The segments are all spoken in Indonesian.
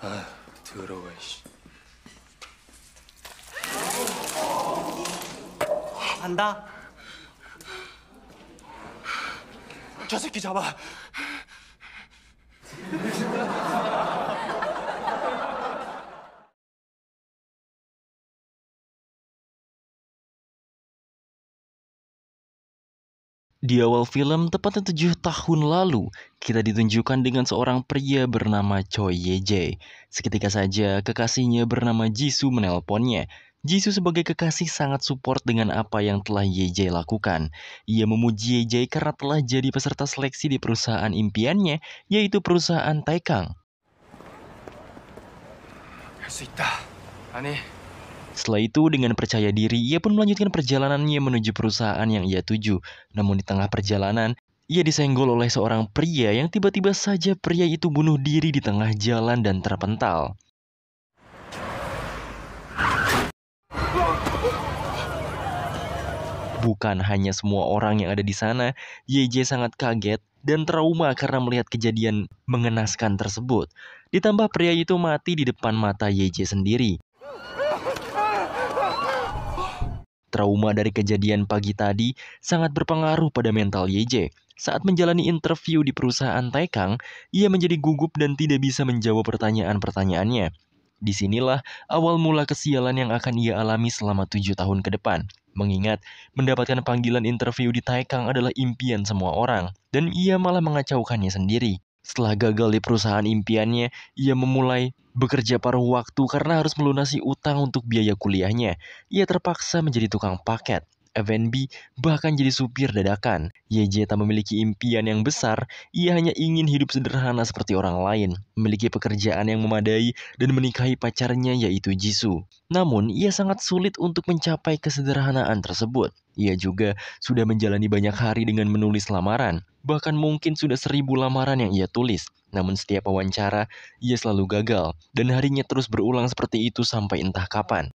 아휴, 더러워, 씨. 간다. 저 새끼 잡아. Di awal film, tepatnya tujuh tahun lalu, kita ditunjukkan dengan seorang pria bernama Choi ye Jae. Seketika saja, kekasihnya bernama Jisoo menelponnya. Jisoo sebagai kekasih sangat support dengan apa yang telah ye Jae lakukan. Ia memuji ye Jae karena telah jadi peserta seleksi di perusahaan impiannya, yaitu perusahaan Taikang. Suita, aneh. Nah, setelah itu, dengan percaya diri, ia pun melanjutkan perjalanannya menuju perusahaan yang ia tuju. Namun di tengah perjalanan, ia disenggol oleh seorang pria yang tiba-tiba saja pria itu bunuh diri di tengah jalan dan terpental. Bukan hanya semua orang yang ada di sana, YJ sangat kaget dan trauma karena melihat kejadian mengenaskan tersebut. Ditambah pria itu mati di depan mata YJ sendiri. Trauma dari kejadian pagi tadi sangat berpengaruh pada mental YJ. Saat menjalani interview di perusahaan Taekang, ia menjadi gugup dan tidak bisa menjawab pertanyaan-pertanyaannya. Disinilah awal mula kesialan yang akan ia alami selama tujuh tahun ke depan. Mengingat, mendapatkan panggilan interview di Taekang adalah impian semua orang, dan ia malah mengacaukannya sendiri. Setelah gagal di perusahaan impiannya, ia memulai bekerja paruh waktu karena harus melunasi utang untuk biaya kuliahnya. Ia terpaksa menjadi tukang paket. F&B bahkan jadi supir dadakan. YJ tak memiliki impian yang besar, ia hanya ingin hidup sederhana seperti orang lain, memiliki pekerjaan yang memadai dan menikahi pacarnya yaitu Jisoo. Namun, ia sangat sulit untuk mencapai kesederhanaan tersebut. Ia juga sudah menjalani banyak hari dengan menulis lamaran, bahkan mungkin sudah seribu lamaran yang ia tulis. Namun setiap wawancara, ia selalu gagal, dan harinya terus berulang seperti itu sampai entah kapan.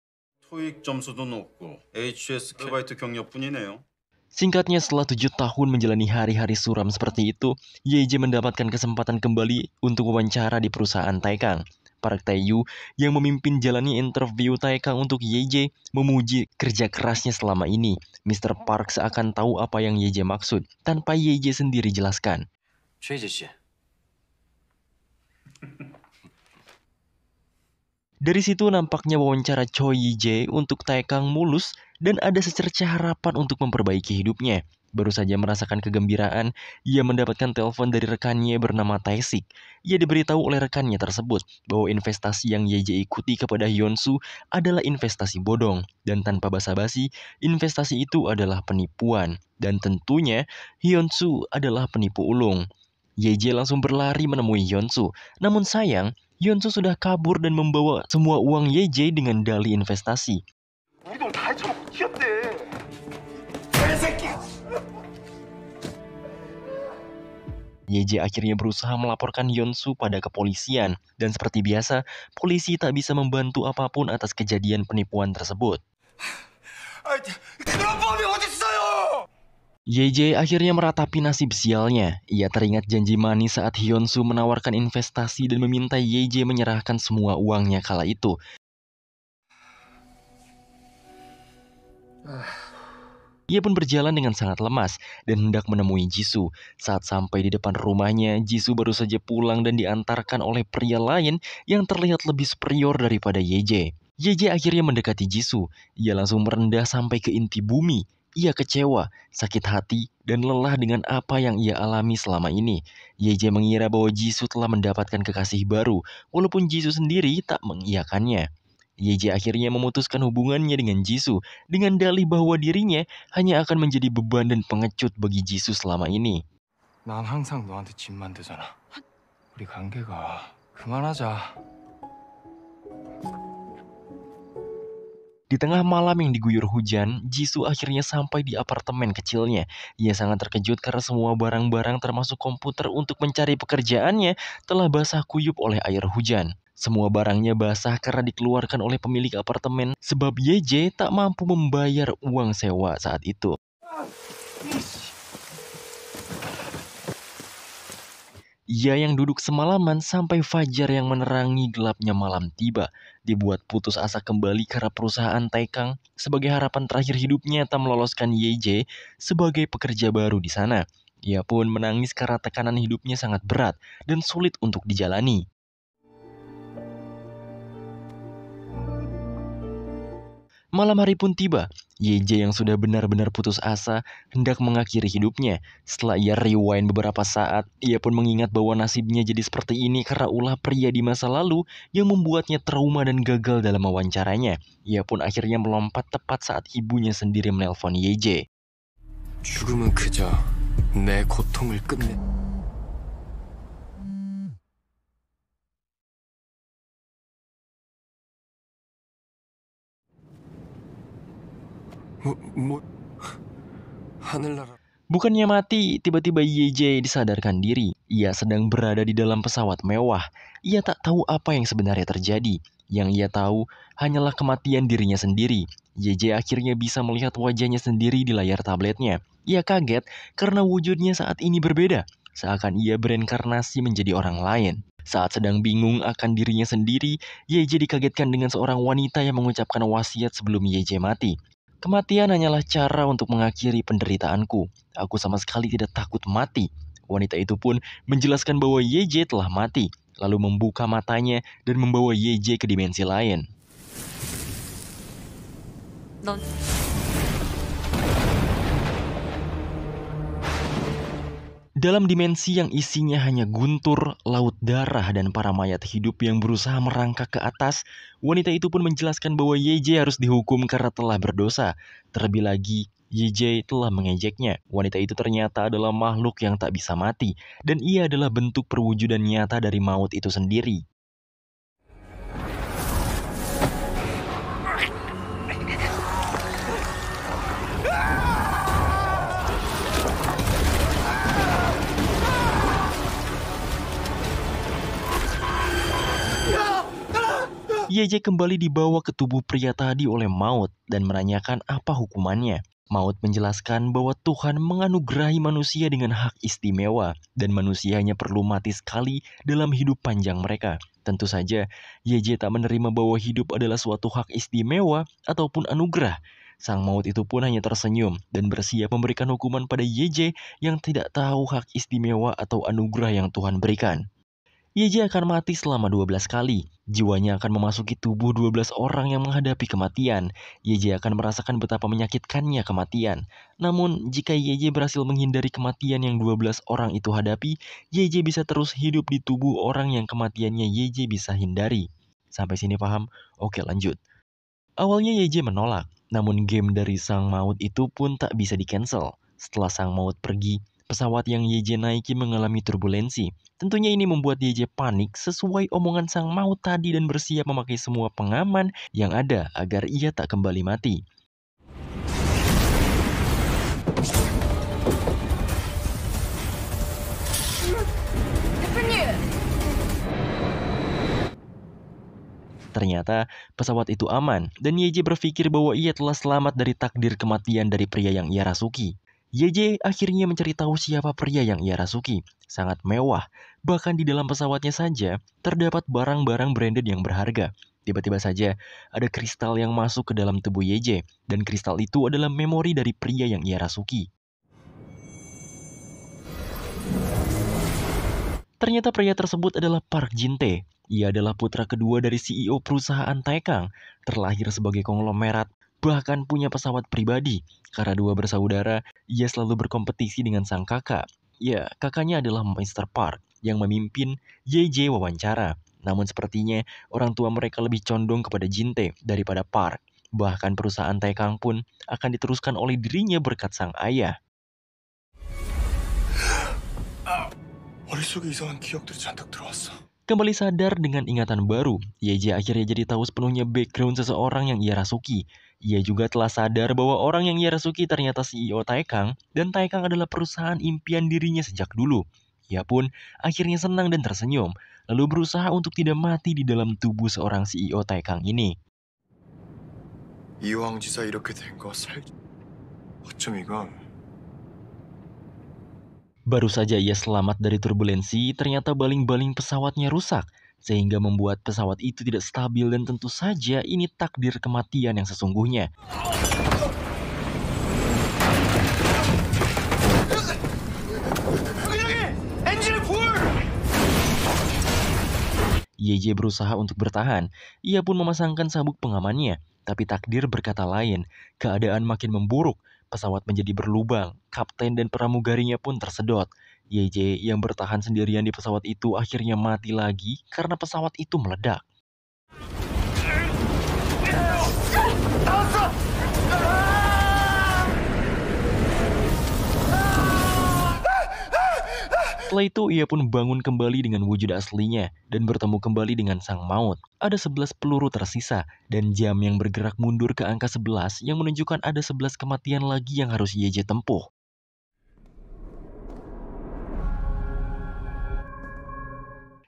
Singkatnya setelah tujuh tahun menjalani hari-hari suram seperti itu, Yeje mendapatkan kesempatan kembali untuk wawancara di perusahaan Taikang. Park tae yang memimpin jalannya interview Taekang untuk YJ memuji kerja kerasnya selama ini. Mr. Park seakan tahu apa yang YJ maksud tanpa YJ sendiri jelaskan. Dari situ nampaknya wawancara Choi Yi Jae untuk Taekang mulus dan ada secerca harapan untuk memperbaiki hidupnya. Baru saja merasakan kegembiraan, ia mendapatkan telepon dari rekannya bernama Taesik. Ia diberitahu oleh rekannya tersebut bahwa investasi yang YJ ikuti kepada Hyunsu adalah investasi bodong. Dan tanpa basa-basi, investasi itu adalah penipuan. Dan tentunya, Hyunsu adalah penipu ulung. YJ langsung berlari menemui Hyunsu. Namun sayang, Hyunsu sudah kabur dan membawa semua uang YJ dengan dali investasi. Yeji akhirnya berusaha melaporkan Yonsu pada kepolisian, dan seperti biasa, polisi tak bisa membantu apapun atas kejadian penipuan tersebut. YJ akhirnya meratapi nasib sialnya. Ia teringat janji manis saat Hyunsu menawarkan investasi dan meminta YJ menyerahkan semua uangnya kala itu. Ah. Ia pun berjalan dengan sangat lemas dan hendak menemui Jisoo. Saat sampai di depan rumahnya, Jisoo baru saja pulang dan diantarkan oleh pria lain yang terlihat lebih superior daripada Yeje. Yeje akhirnya mendekati Jisoo. Ia langsung merendah sampai ke inti bumi. Ia kecewa, sakit hati, dan lelah dengan apa yang ia alami selama ini. Yeje mengira bahwa Jisoo telah mendapatkan kekasih baru, walaupun Jisoo sendiri tak mengiyakannya. Yeji akhirnya memutuskan hubungannya dengan Jisoo dengan dalih bahwa dirinya hanya akan menjadi beban dan pengecut bagi Jisoo selama ini. Di tengah malam yang diguyur hujan, Jisoo akhirnya sampai di apartemen kecilnya. Ia sangat terkejut karena semua barang-barang termasuk komputer untuk mencari pekerjaannya telah basah kuyup oleh air hujan. Semua barangnya basah karena dikeluarkan oleh pemilik apartemen sebab YJ tak mampu membayar uang sewa saat itu. Ia yang duduk semalaman sampai fajar yang menerangi gelapnya malam tiba, dibuat putus asa kembali karena perusahaan Taikang sebagai harapan terakhir hidupnya tak meloloskan YJ sebagai pekerja baru di sana. Ia pun menangis karena tekanan hidupnya sangat berat dan sulit untuk dijalani. Malam hari pun tiba. YJ yang sudah benar-benar putus asa hendak mengakhiri hidupnya. Setelah ia rewind beberapa saat, ia pun mengingat bahwa nasibnya jadi seperti ini karena ulah pria di masa lalu yang membuatnya trauma dan gagal dalam wawancaranya. Ia pun akhirnya melompat tepat saat ibunya sendiri menelpon YJ. 죽음은 Bukannya mati, tiba-tiba YJ disadarkan diri. Ia sedang berada di dalam pesawat mewah. Ia tak tahu apa yang sebenarnya terjadi. Yang ia tahu hanyalah kematian dirinya sendiri. YJ akhirnya bisa melihat wajahnya sendiri di layar tabletnya. Ia kaget karena wujudnya saat ini berbeda. Seakan ia berinkarnasi menjadi orang lain. Saat sedang bingung akan dirinya sendiri, YJ dikagetkan dengan seorang wanita yang mengucapkan wasiat sebelum YJ mati. Kematian hanyalah cara untuk mengakhiri penderitaanku. Aku sama sekali tidak takut mati. Wanita itu pun menjelaskan bahwa YJ telah mati, lalu membuka matanya dan membawa YJ ke dimensi lain. Don't. Dalam dimensi yang isinya hanya guntur, laut darah, dan para mayat hidup yang berusaha merangkak ke atas, wanita itu pun menjelaskan bahwa YJ harus dihukum karena telah berdosa. Terlebih lagi, YJ telah mengejeknya. Wanita itu ternyata adalah makhluk yang tak bisa mati, dan ia adalah bentuk perwujudan nyata dari maut itu sendiri. YJ kembali dibawa ke tubuh pria tadi oleh maut dan menanyakan apa hukumannya. Maut menjelaskan bahwa Tuhan menganugerahi manusia dengan hak istimewa dan manusia hanya perlu mati sekali dalam hidup panjang mereka. Tentu saja, YJ tak menerima bahwa hidup adalah suatu hak istimewa ataupun anugerah. Sang maut itu pun hanya tersenyum dan bersiap memberikan hukuman pada YJ yang tidak tahu hak istimewa atau anugerah yang Tuhan berikan. YJ akan mati selama 12 kali Jiwanya akan memasuki tubuh 12 orang yang menghadapi kematian. YJ akan merasakan betapa menyakitkannya kematian. Namun, jika YJ berhasil menghindari kematian yang 12 orang itu hadapi, YJ bisa terus hidup di tubuh orang yang kematiannya YJ bisa hindari. Sampai sini paham? Oke lanjut. Awalnya YJ menolak, namun game dari sang maut itu pun tak bisa di-cancel. Setelah sang maut pergi, pesawat yang YJ naiki mengalami turbulensi. Tentunya ini membuat YJ panik sesuai omongan sang maut tadi dan bersiap memakai semua pengaman yang ada agar ia tak kembali mati. Ternyata pesawat itu aman dan Yeji berpikir bahwa ia telah selamat dari takdir kematian dari pria yang ia rasuki. YJ akhirnya mencari tahu siapa pria yang ia rasuki. Sangat mewah, bahkan di dalam pesawatnya saja terdapat barang-barang branded yang berharga. Tiba-tiba saja ada kristal yang masuk ke dalam tubuh YJ, dan kristal itu adalah memori dari pria yang ia rasuki. Ternyata pria tersebut adalah Park Jin Tae. Ia adalah putra kedua dari CEO perusahaan Taekang, terlahir sebagai konglomerat bahkan punya pesawat pribadi. Karena dua bersaudara, ia selalu berkompetisi dengan sang kakak. Ya, kakaknya adalah Mr. Park yang memimpin JJ wawancara. Namun sepertinya orang tua mereka lebih condong kepada Jinte daripada Park. Bahkan perusahaan Taekang pun akan diteruskan oleh dirinya berkat sang ayah. Kembali sadar dengan ingatan baru, Yeji akhirnya jadi tahu sepenuhnya background seseorang yang ia rasuki. Ia juga telah sadar bahwa orang yang ia rasuki ternyata CEO Taekang, dan Taekang adalah perusahaan impian dirinya sejak dulu. Ia pun akhirnya senang dan tersenyum, lalu berusaha untuk tidak mati di dalam tubuh seorang CEO Taekang ini. Baru saja ia selamat dari turbulensi, ternyata baling-baling pesawatnya rusak sehingga membuat pesawat itu tidak stabil dan tentu saja ini takdir kematian yang sesungguhnya. YJ berusaha untuk bertahan. Ia pun memasangkan sabuk pengamannya. Tapi takdir berkata lain, keadaan makin memburuk, pesawat menjadi berlubang, kapten dan pramugarinya pun tersedot. YJ yang bertahan sendirian di pesawat itu akhirnya mati lagi karena pesawat itu meledak. Setelah itu, ia pun bangun kembali dengan wujud aslinya dan bertemu kembali dengan sang maut. Ada 11 peluru tersisa, dan jam yang bergerak mundur ke angka 11 yang menunjukkan ada 11 kematian lagi yang harus YJ tempuh.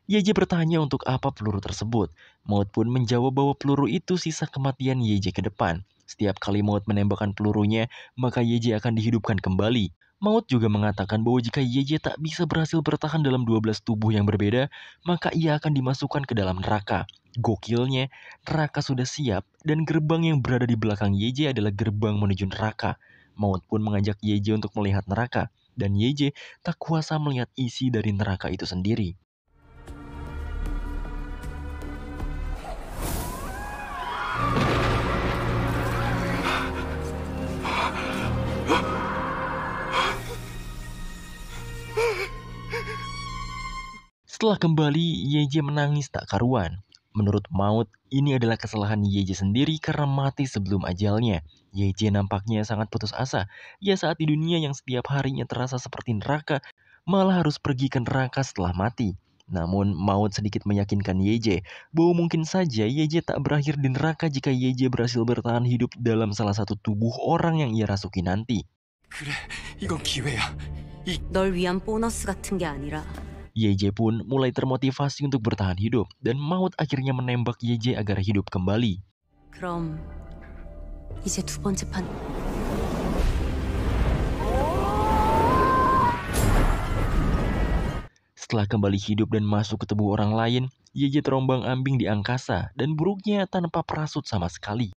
Yeji bertanya untuk apa peluru tersebut. Maut pun menjawab bahwa peluru itu sisa kematian Yeji ke depan. Setiap kali Maut menembakkan pelurunya, maka Yeji akan dihidupkan kembali. Maut juga mengatakan bahwa jika Yeji tak bisa berhasil bertahan dalam 12 tubuh yang berbeda, maka ia akan dimasukkan ke dalam neraka. Gokilnya, neraka sudah siap dan gerbang yang berada di belakang Yeji adalah gerbang menuju neraka. Maut pun mengajak Yeji untuk melihat neraka, dan Yeji tak kuasa melihat isi dari neraka itu sendiri. Setelah kembali, Yeje menangis tak karuan. Menurut Maut, ini adalah kesalahan Yeje sendiri karena mati sebelum ajalnya. Yeje nampaknya sangat putus asa. Ia saat di dunia yang setiap harinya terasa seperti neraka, malah harus pergi ke neraka setelah mati. Namun, Maut sedikit meyakinkan Yeje bahwa mungkin saja Yeje tak berakhir di neraka jika Yeje berhasil bertahan hidup dalam salah satu tubuh orang yang ia rasuki nanti. 그래, 이건 기회야. 널 위한 보너스 같은 게 아니라 YJ pun mulai termotivasi untuk bertahan hidup dan Maut akhirnya menembak YJ agar hidup kembali. Krom. 이제 두 번째 Setelah kembali hidup dan masuk ke tubuh orang lain, Yeje terombang ambing di angkasa dan buruknya tanpa perasut sama sekali.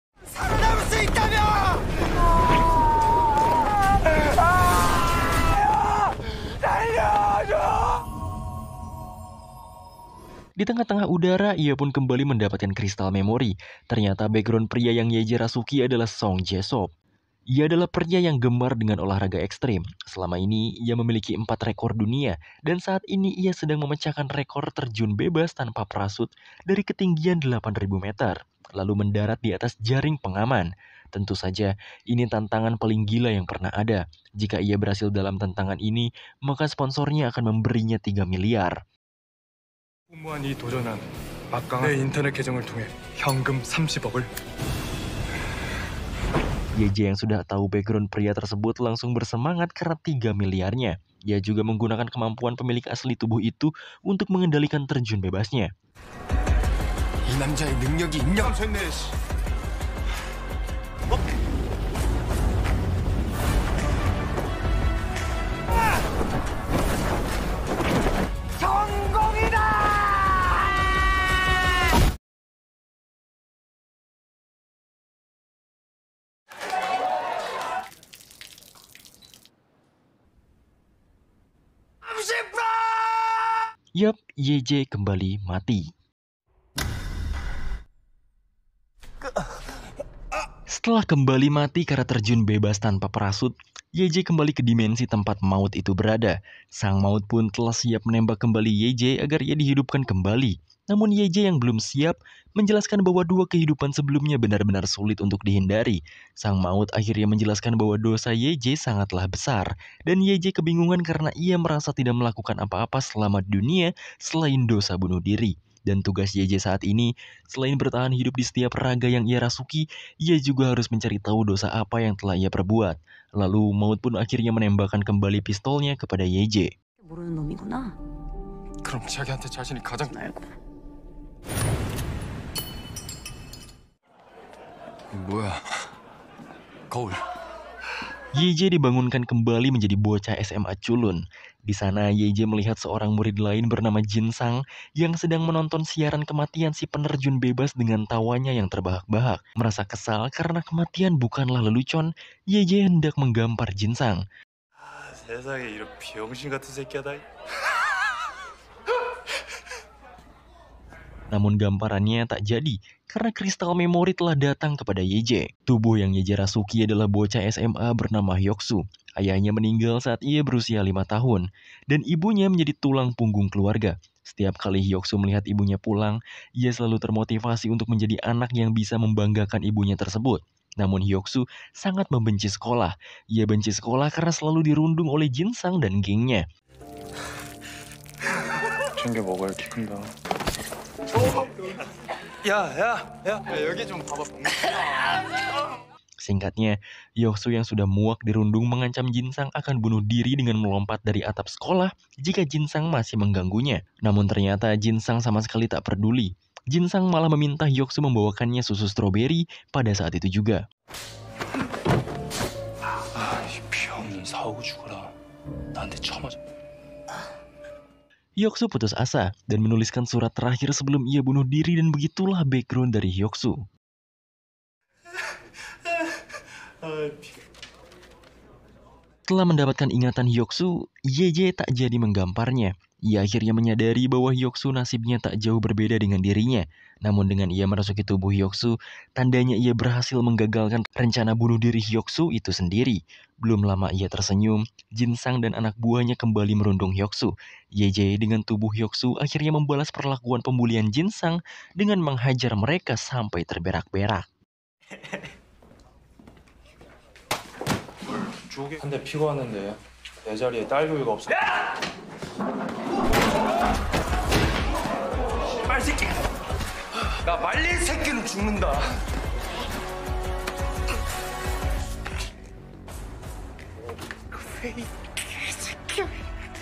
Di tengah-tengah udara, ia pun kembali mendapatkan kristal memori. Ternyata background pria yang Yeji Rasuki adalah Song Jesop. Ia adalah pria yang gemar dengan olahraga ekstrim. Selama ini, ia memiliki empat rekor dunia, dan saat ini ia sedang memecahkan rekor terjun bebas tanpa parasut dari ketinggian 8.000 meter, lalu mendarat di atas jaring pengaman. Tentu saja, ini tantangan paling gila yang pernah ada. Jika ia berhasil dalam tantangan ini, maka sponsornya akan memberinya 3 miliar. 공무원 도전한 막강한 내 인터넷 계정을 통해 현금 30억을 Yeji yang sudah tahu background pria tersebut langsung bersemangat karena 3 miliarnya. Ia juga menggunakan kemampuan pemilik asli tubuh itu untuk mengendalikan terjun bebasnya. Yap, YJ kembali mati. Setelah kembali mati karena terjun bebas tanpa parasut, YJ kembali ke dimensi tempat maut itu berada. Sang maut pun telah siap menembak kembali YJ agar ia dihidupkan kembali. Namun YJ yang belum siap menjelaskan bahwa dua kehidupan sebelumnya benar-benar sulit untuk dihindari. Sang maut akhirnya menjelaskan bahwa dosa YJ sangatlah besar dan YJ kebingungan karena ia merasa tidak melakukan apa-apa selama dunia selain dosa bunuh diri. Dan tugas YJ saat ini, selain bertahan hidup di setiap raga yang ia rasuki, ia juga harus mencari tahu dosa apa yang telah ia perbuat. Lalu Maut pun akhirnya menembakkan kembali pistolnya kepada YJ. 모르는 뭐야? YJ dibangunkan kembali menjadi bocah SMA culun. Di sana YJ melihat seorang murid lain bernama Jin Sang yang sedang menonton siaran kematian si penerjun bebas dengan tawanya yang terbahak-bahak. Merasa kesal karena kematian bukanlah lelucon, YJ hendak menggampar Jin Sang. Ah, Namun gambarannya tak jadi karena kristal memori telah datang kepada Yeje. Tubuh yang Yeje rasuki adalah bocah SMA bernama Hyoksu. Ayahnya meninggal saat ia berusia lima tahun, dan ibunya menjadi tulang punggung keluarga. Setiap kali Hyoksu melihat ibunya pulang, ia selalu termotivasi untuk menjadi anak yang bisa membanggakan ibunya tersebut. Namun Hyoksu sangat membenci sekolah. Ia benci sekolah karena selalu dirundung oleh Jinsang dan gengnya. Ya, ya, ya. Singkatnya, Yoksu yang sudah muak dirundung mengancam Jin-sang akan bunuh diri dengan melompat dari atap sekolah jika Jin-sang masih mengganggunya. Namun ternyata Jin-sang sama sekali tak peduli. Jin-sang malah meminta Yoksu membawakannya susu stroberi pada saat itu juga. Hyoksu putus asa dan menuliskan surat terakhir sebelum ia bunuh diri dan begitulah background dari Hyoksu. Setelah mendapatkan ingatan Hyoksu, Yeje tak jadi menggamparnya ia akhirnya menyadari bahwa Hyoksu nasibnya tak jauh berbeda dengan dirinya. Namun dengan ia merasuki tubuh Hyoksu, tandanya ia berhasil menggagalkan rencana bunuh diri Hyoksu itu sendiri. Belum lama ia tersenyum, Jinsang dan anak buahnya kembali merundung Hyoksu. YJ dengan tubuh Hyoksu akhirnya membalas perlakuan pembulian Jinsang dengan menghajar mereka sampai terberak-berak. 내 자리에 딸 없어. 제발 새끼. 나 말릴 새끼는 죽는다.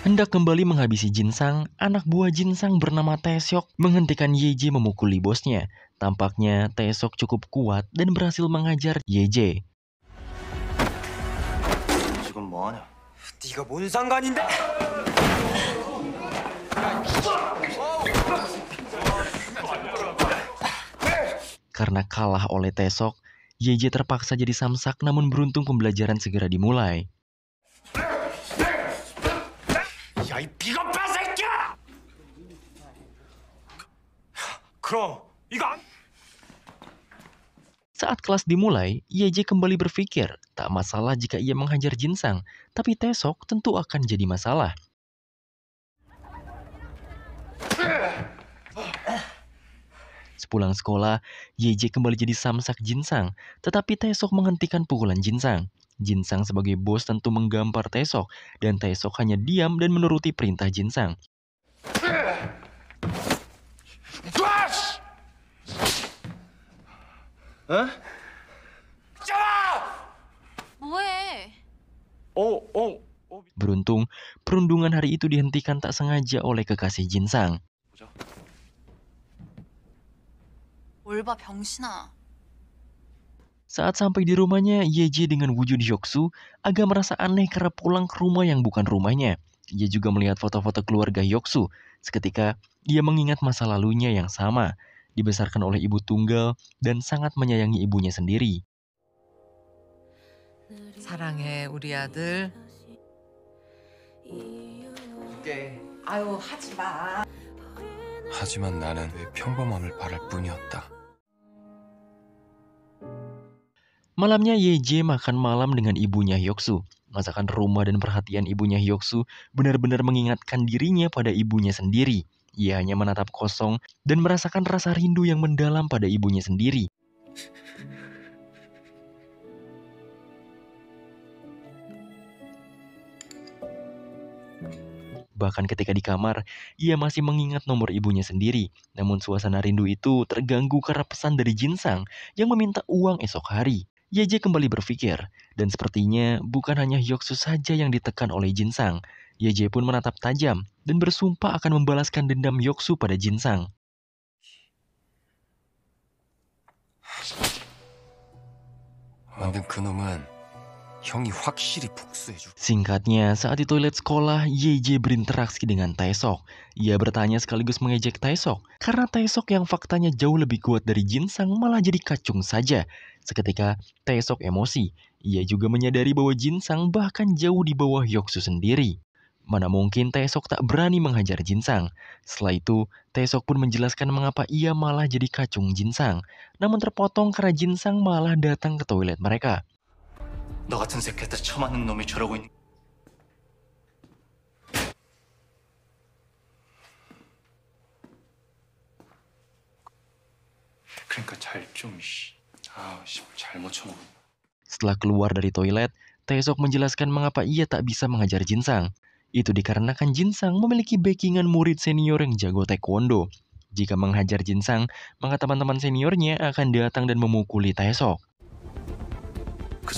Hendak kembali menghabisi Jin Sang, anak buah Jin Sang bernama Taesyok menghentikan Yeje memukuli bosnya. Tampaknya Taesyok cukup kuat dan berhasil mengajar Yeje. 네가 뭔 상관인데? Karena kalah oleh Tesok, YJ terpaksa jadi samsak namun beruntung pembelajaran segera dimulai. Ya, Saat kelas dimulai, YJ kembali berpikir, tak masalah jika ia menghajar Jinsang, tapi Tesok tentu akan jadi masalah. Pulang sekolah, YJ kembali jadi samsak Jinsang, tetapi Taesok menghentikan pukulan Jinsang. Jinsang sebagai bos tentu menggampar Taesok, dan Taesok hanya diam dan menuruti perintah Jinsang. Sang. Oh, oh, oh. Beruntung, perundungan hari itu dihentikan tak sengaja oleh kekasih Jinsang. Saat sampai di rumahnya, Yeji dengan wujud Hyoksu agak merasa aneh karena pulang ke rumah yang bukan rumahnya. Ia juga melihat foto-foto keluarga Hyoksu. Seketika, ia mengingat masa lalunya yang sama, dibesarkan oleh ibu tunggal dan sangat menyayangi ibunya sendiri. 사랑해 하지만 나는 평범함을 바랄 Malamnya YJ makan malam dengan ibunya Hyoksu. Masakan rumah dan perhatian ibunya Hyoksu benar-benar mengingatkan dirinya pada ibunya sendiri. Ia hanya menatap kosong dan merasakan rasa rindu yang mendalam pada ibunya sendiri. Bahkan ketika di kamar, ia masih mengingat nomor ibunya sendiri. Namun suasana rindu itu terganggu karena pesan dari jin sang yang meminta uang esok hari. YJ kembali berpikir, dan sepertinya bukan hanya Hyoksu saja yang ditekan oleh Jin Sang. YJ pun menatap tajam dan bersumpah akan membalaskan dendam Hyoksu pada Jin Sang. Singkatnya, saat di toilet sekolah, YJ berinteraksi dengan Taesok. Ia bertanya sekaligus mengejek Taesok, karena Taesok yang faktanya jauh lebih kuat dari Jin Sang malah jadi kacung saja. Seketika, Tesok emosi. Ia juga menyadari bahwa Jin Sang bahkan jauh di bawah Yoksu sendiri. Mana mungkin Taesok tak berani menghajar Jin Sang? Setelah itu, Taesok pun menjelaskan mengapa ia malah jadi kacung Jin Sang. Namun terpotong karena Jin Sang malah datang ke toilet mereka. 너 Oh, Setelah keluar dari toilet, Taesok menjelaskan mengapa ia tak bisa mengajar Jinsang. Itu dikarenakan Jinsang memiliki backingan murid senior yang jago taekwondo. Jika menghajar Jinsang, maka teman-teman seniornya akan datang dan memukuli Taesok. 그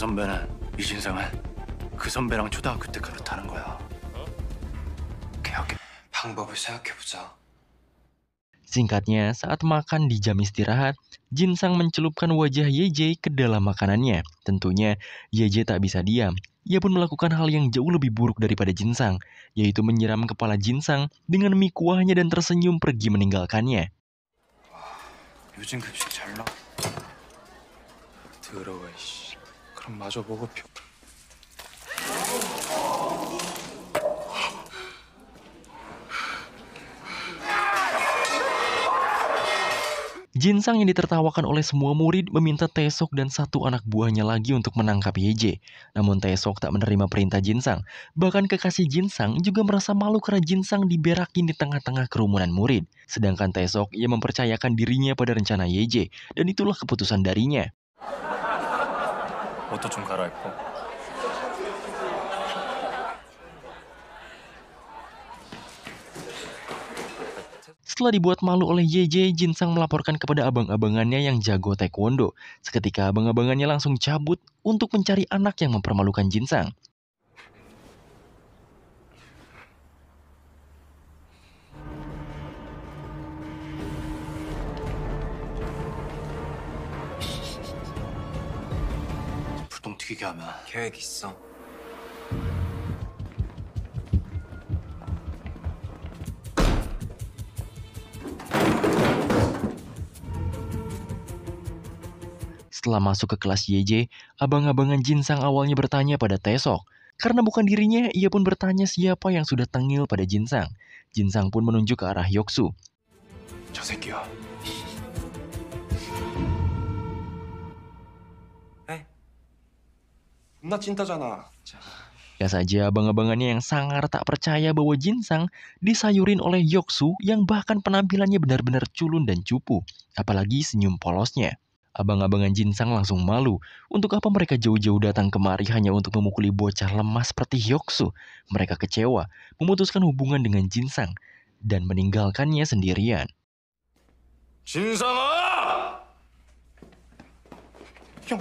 Singkatnya, saat makan di jam istirahat, Jin Sang mencelupkan wajah YJ ke dalam makanannya. Tentunya, Ye YJ tak bisa diam. Ia pun melakukan hal yang jauh lebih buruk daripada Jin Sang, yaitu menyiram kepala Jin Sang dengan mie kuahnya dan tersenyum pergi meninggalkannya. Wah, Jinsang yang ditertawakan oleh semua murid meminta Taesok dan satu anak buahnya lagi untuk menangkap Yeje. Namun Taesok tak menerima perintah Jinsang. Bahkan kekasih Jinsang juga merasa malu karena Jinsang diberakin di tengah-tengah kerumunan murid. Sedangkan Taesok ia mempercayakan dirinya pada rencana Yeje dan itulah keputusan darinya. Setelah dibuat malu oleh JJ, Jin Sang melaporkan kepada abang-abangannya yang jago taekwondo. Seketika abang-abangannya langsung cabut untuk mencari anak yang mempermalukan Jin Sang. Setelah masuk ke kelas YJ, abang-abangan Jin Sang awalnya bertanya pada Tesok Karena bukan dirinya, ia pun bertanya siapa yang sudah tengil pada Jin Sang. Jin Sang pun menunjuk ke arah Yoksu. Ya eh, saja abang-abangannya yang sangar tak percaya bahwa Jin Sang disayurin oleh Yoksu yang bahkan penampilannya benar-benar culun dan cupu, apalagi senyum polosnya. Abang-abangan Jinsang langsung malu. Untuk apa mereka jauh-jauh datang kemari hanya untuk memukuli bocah lemah seperti Hyoksu? Mereka kecewa, memutuskan hubungan dengan Jinsang, dan meninggalkannya sendirian. Jinsang! Ya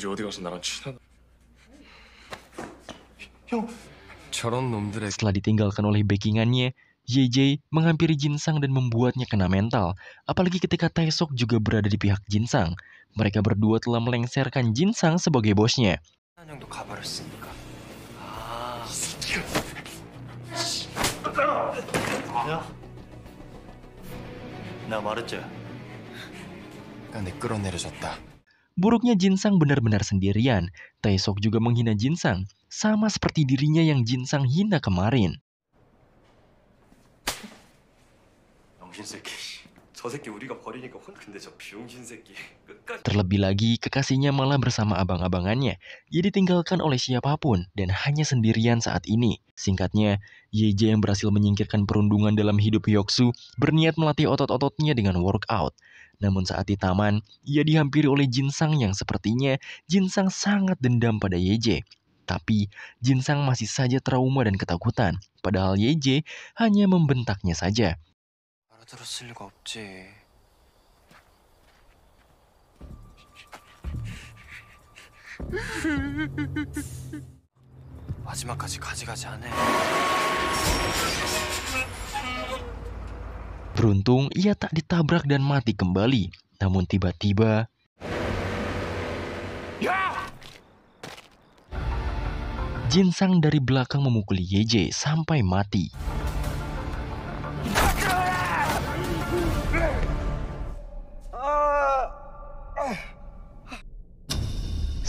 ya. Setelah ditinggalkan oleh backingannya, JJ menghampiri Jinsang dan membuatnya kena mental, apalagi ketika Taesok juga berada di pihak Jinsang. Mereka berdua telah melengsarkan Jinsang sebagai bosnya. Ya. Nah, ya? kan Buruknya Jinsang benar-benar sendirian. Taesok juga menghina Jinsang, sama seperti dirinya yang Jinsang hina kemarin. Terlebih lagi kekasihnya malah bersama abang-abangannya. Ia ditinggalkan oleh siapapun dan hanya sendirian saat ini. Singkatnya, YJ yang berhasil menyingkirkan perundungan dalam hidup Hyoksu berniat melatih otot-ototnya dengan workout. Namun saat di taman, ia dihampiri oleh Jinsang yang sepertinya Jinsang sangat dendam pada YJ. Tapi Jinsang masih saja trauma dan ketakutan, padahal YJ hanya membentaknya saja. 들었을 리가 없지. 마지막까지 가지가지 하네. Beruntung ia tak ditabrak dan mati kembali. Namun tiba-tiba ya! Jin Sang dari belakang Ye Yeje sampai mati.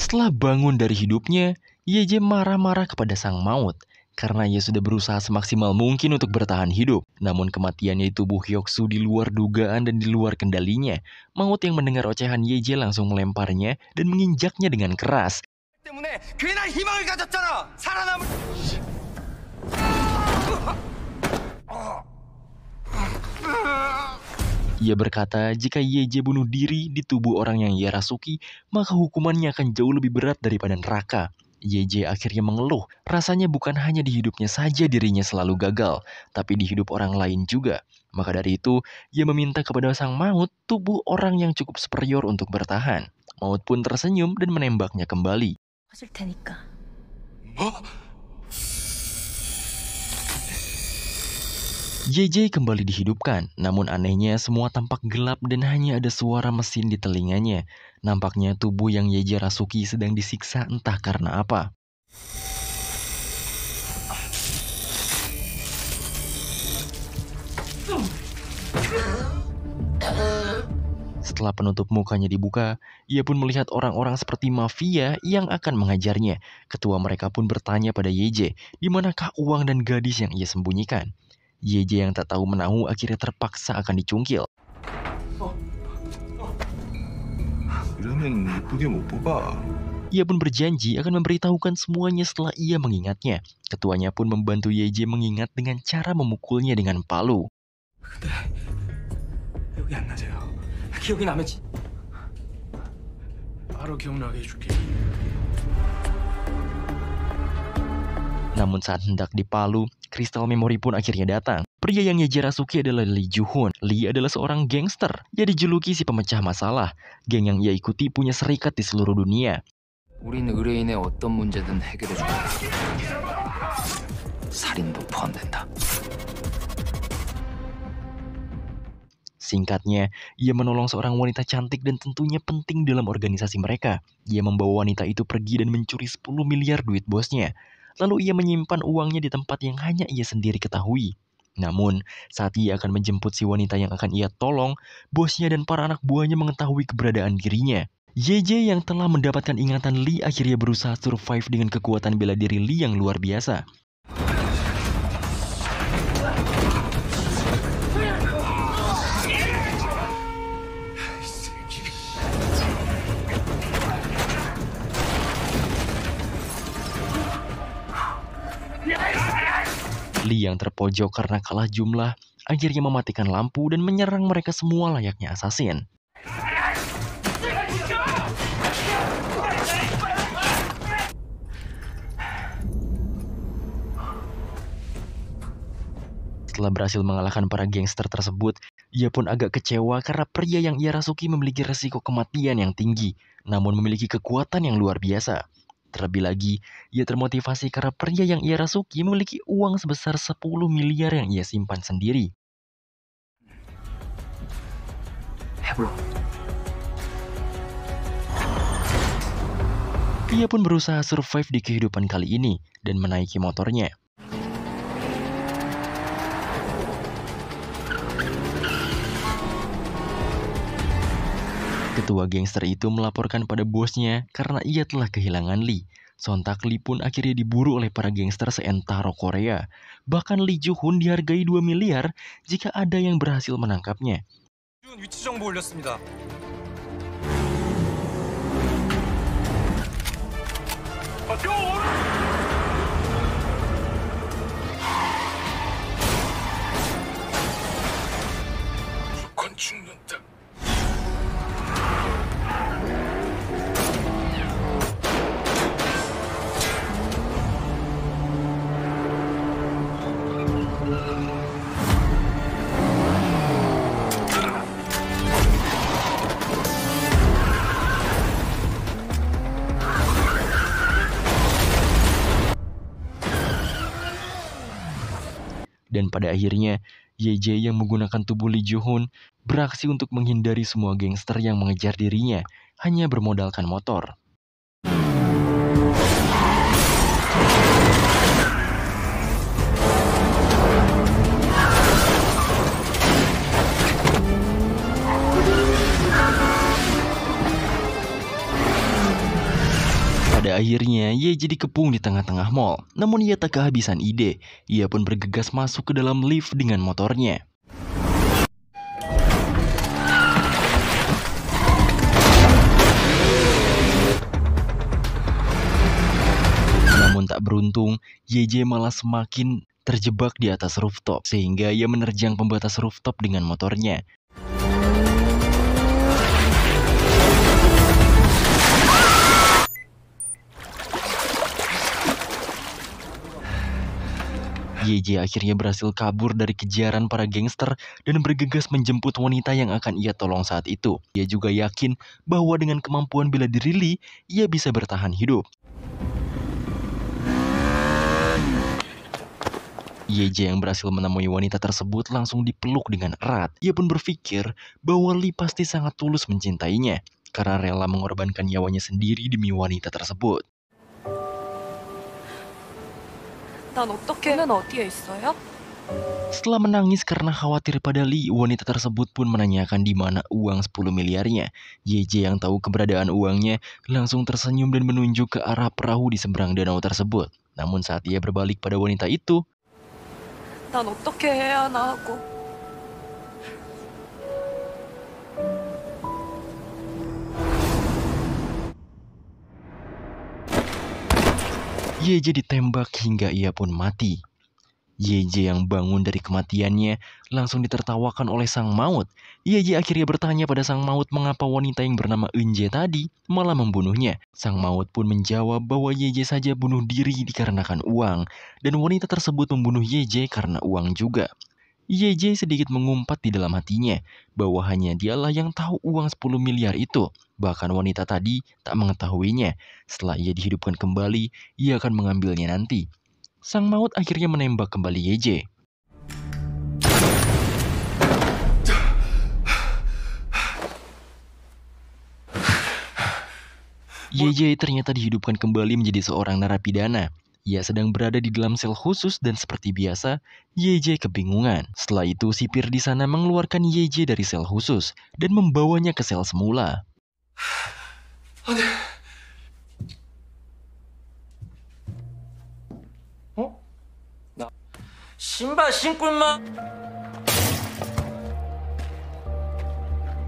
Setelah bangun dari hidupnya, Yeje marah-marah kepada sang maut karena ia sudah berusaha semaksimal mungkin untuk bertahan hidup. Namun kematiannya di tubuh Hyoksu di luar dugaan dan di luar kendalinya. Maut yang mendengar ocehan Yeje langsung melemparnya dan menginjaknya dengan keras. Ia berkata, jika YJ bunuh diri di tubuh orang yang ia rasuki, maka hukumannya akan jauh lebih berat daripada neraka. YJ akhirnya mengeluh, rasanya bukan hanya di hidupnya saja dirinya selalu gagal, tapi di hidup orang lain juga. Maka dari itu, ia meminta kepada sang maut tubuh orang yang cukup superior untuk bertahan. Maut pun tersenyum dan menembaknya kembali. JJ kembali dihidupkan, namun anehnya semua tampak gelap dan hanya ada suara mesin di telinganya. Nampaknya tubuh yang JJ rasuki sedang disiksa entah karena apa. Setelah penutup mukanya dibuka, ia pun melihat orang-orang seperti mafia yang akan mengajarnya. Ketua mereka pun bertanya pada Yeje, di manakah uang dan gadis yang ia sembunyikan. YJ yang tak tahu menahu akhirnya terpaksa akan dicungkil. Oh, oh. Ia pun berjanji akan memberitahukan semuanya setelah ia mengingatnya. Ketuanya pun membantu YJ mengingat dengan cara memukulnya dengan palu. Namun saat hendak dipalu, kristal memori pun akhirnya datang. Pria yang Yeji Rasuki adalah Lee Juhun. Lee adalah seorang gangster. jadi dijuluki si pemecah masalah. Geng yang ia ikuti punya serikat di seluruh dunia. Singkatnya, ia menolong seorang wanita cantik dan tentunya penting dalam organisasi mereka. Ia membawa wanita itu pergi dan mencuri 10 miliar duit bosnya. Lalu ia menyimpan uangnya di tempat yang hanya ia sendiri ketahui. Namun, saat ia akan menjemput si wanita yang akan ia tolong, bosnya dan para anak buahnya mengetahui keberadaan dirinya. JJ yang telah mendapatkan ingatan Lee akhirnya berusaha survive dengan kekuatan bela diri Lee yang luar biasa. Ali yang terpojok karena kalah jumlah akhirnya mematikan lampu dan menyerang mereka semua layaknya asasin. Setelah berhasil mengalahkan para gangster tersebut, ia pun agak kecewa karena pria yang ia rasuki memiliki resiko kematian yang tinggi, namun memiliki kekuatan yang luar biasa. Terlebih lagi, ia termotivasi karena pria yang ia rasuki memiliki uang sebesar 10 miliar yang ia simpan sendiri. Hey bro. Ia pun berusaha survive di kehidupan kali ini dan menaiki motornya. Tua gangster itu melaporkan pada bosnya karena ia telah kehilangan Lee. Sontak Lee pun akhirnya diburu oleh para gangster seentaro Korea. Bahkan Lee Joo-hoon dihargai 2 miliar jika ada yang berhasil menangkapnya. dan pada akhirnya ye YJ yang menggunakan tubuh Lee Joo-hoon beraksi untuk menghindari semua gangster yang mengejar dirinya hanya bermodalkan motor. Pada akhirnya, ia jadi kepung di tengah-tengah mall. Namun ia tak kehabisan ide. Ia pun bergegas masuk ke dalam lift dengan motornya. Namun tak beruntung, YJ malah semakin terjebak di atas rooftop sehingga ia menerjang pembatas rooftop dengan motornya. JJ akhirnya berhasil kabur dari kejaran para gangster dan bergegas menjemput wanita yang akan ia tolong saat itu. Ia juga yakin bahwa dengan kemampuan bela diri Lee, ia bisa bertahan hidup. Yeje yang berhasil menemui wanita tersebut langsung dipeluk dengan erat. Ia pun berpikir bahwa Lee pasti sangat tulus mencintainya karena rela mengorbankan nyawanya sendiri demi wanita tersebut. Iya. Setelah menangis karena khawatir pada Li wanita tersebut pun menanyakan di mana uang 10 miliarnya. YJ yang tahu keberadaan uangnya langsung tersenyum dan menunjuk ke arah perahu di seberang danau tersebut. Namun saat ia berbalik pada wanita itu, YJ ditembak hingga ia pun mati. YJ yang bangun dari kematiannya langsung ditertawakan oleh sang maut. YJ akhirnya bertanya pada sang maut mengapa wanita yang bernama Eunje tadi malah membunuhnya. Sang maut pun menjawab bahwa YJ saja bunuh diri dikarenakan uang dan wanita tersebut membunuh YJ karena uang juga. YJ sedikit mengumpat di dalam hatinya bahwa hanya dialah yang tahu uang 10 miliar itu. Bahkan wanita tadi tak mengetahuinya. Setelah ia dihidupkan kembali, ia akan mengambilnya nanti. Sang maut akhirnya menembak kembali YJ. YJ ternyata dihidupkan kembali menjadi seorang narapidana ia sedang berada di dalam sel khusus dan seperti biasa, YJ kebingungan. Setelah itu, sipir di sana mengeluarkan YJ dari sel khusus dan membawanya ke sel semula. Oh? 신발 nah.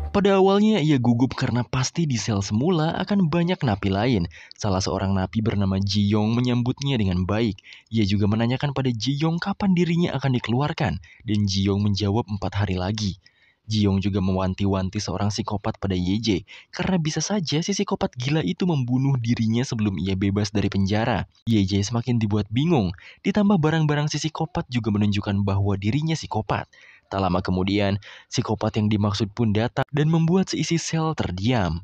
Pada awalnya ia gugup karena pasti di sel semula akan banyak napi lain. Salah seorang napi bernama Ji Yong menyambutnya dengan baik. Ia juga menanyakan pada Ji Yong kapan dirinya akan dikeluarkan dan Ji Yong menjawab empat hari lagi. Ji Yong juga mewanti-wanti seorang psikopat pada Ye YJ karena bisa saja si psikopat gila itu membunuh dirinya sebelum ia bebas dari penjara. Ye YJ semakin dibuat bingung, ditambah barang-barang si psikopat juga menunjukkan bahwa dirinya psikopat. Tak lama kemudian, psikopat yang dimaksud pun datang dan membuat seisi sel terdiam.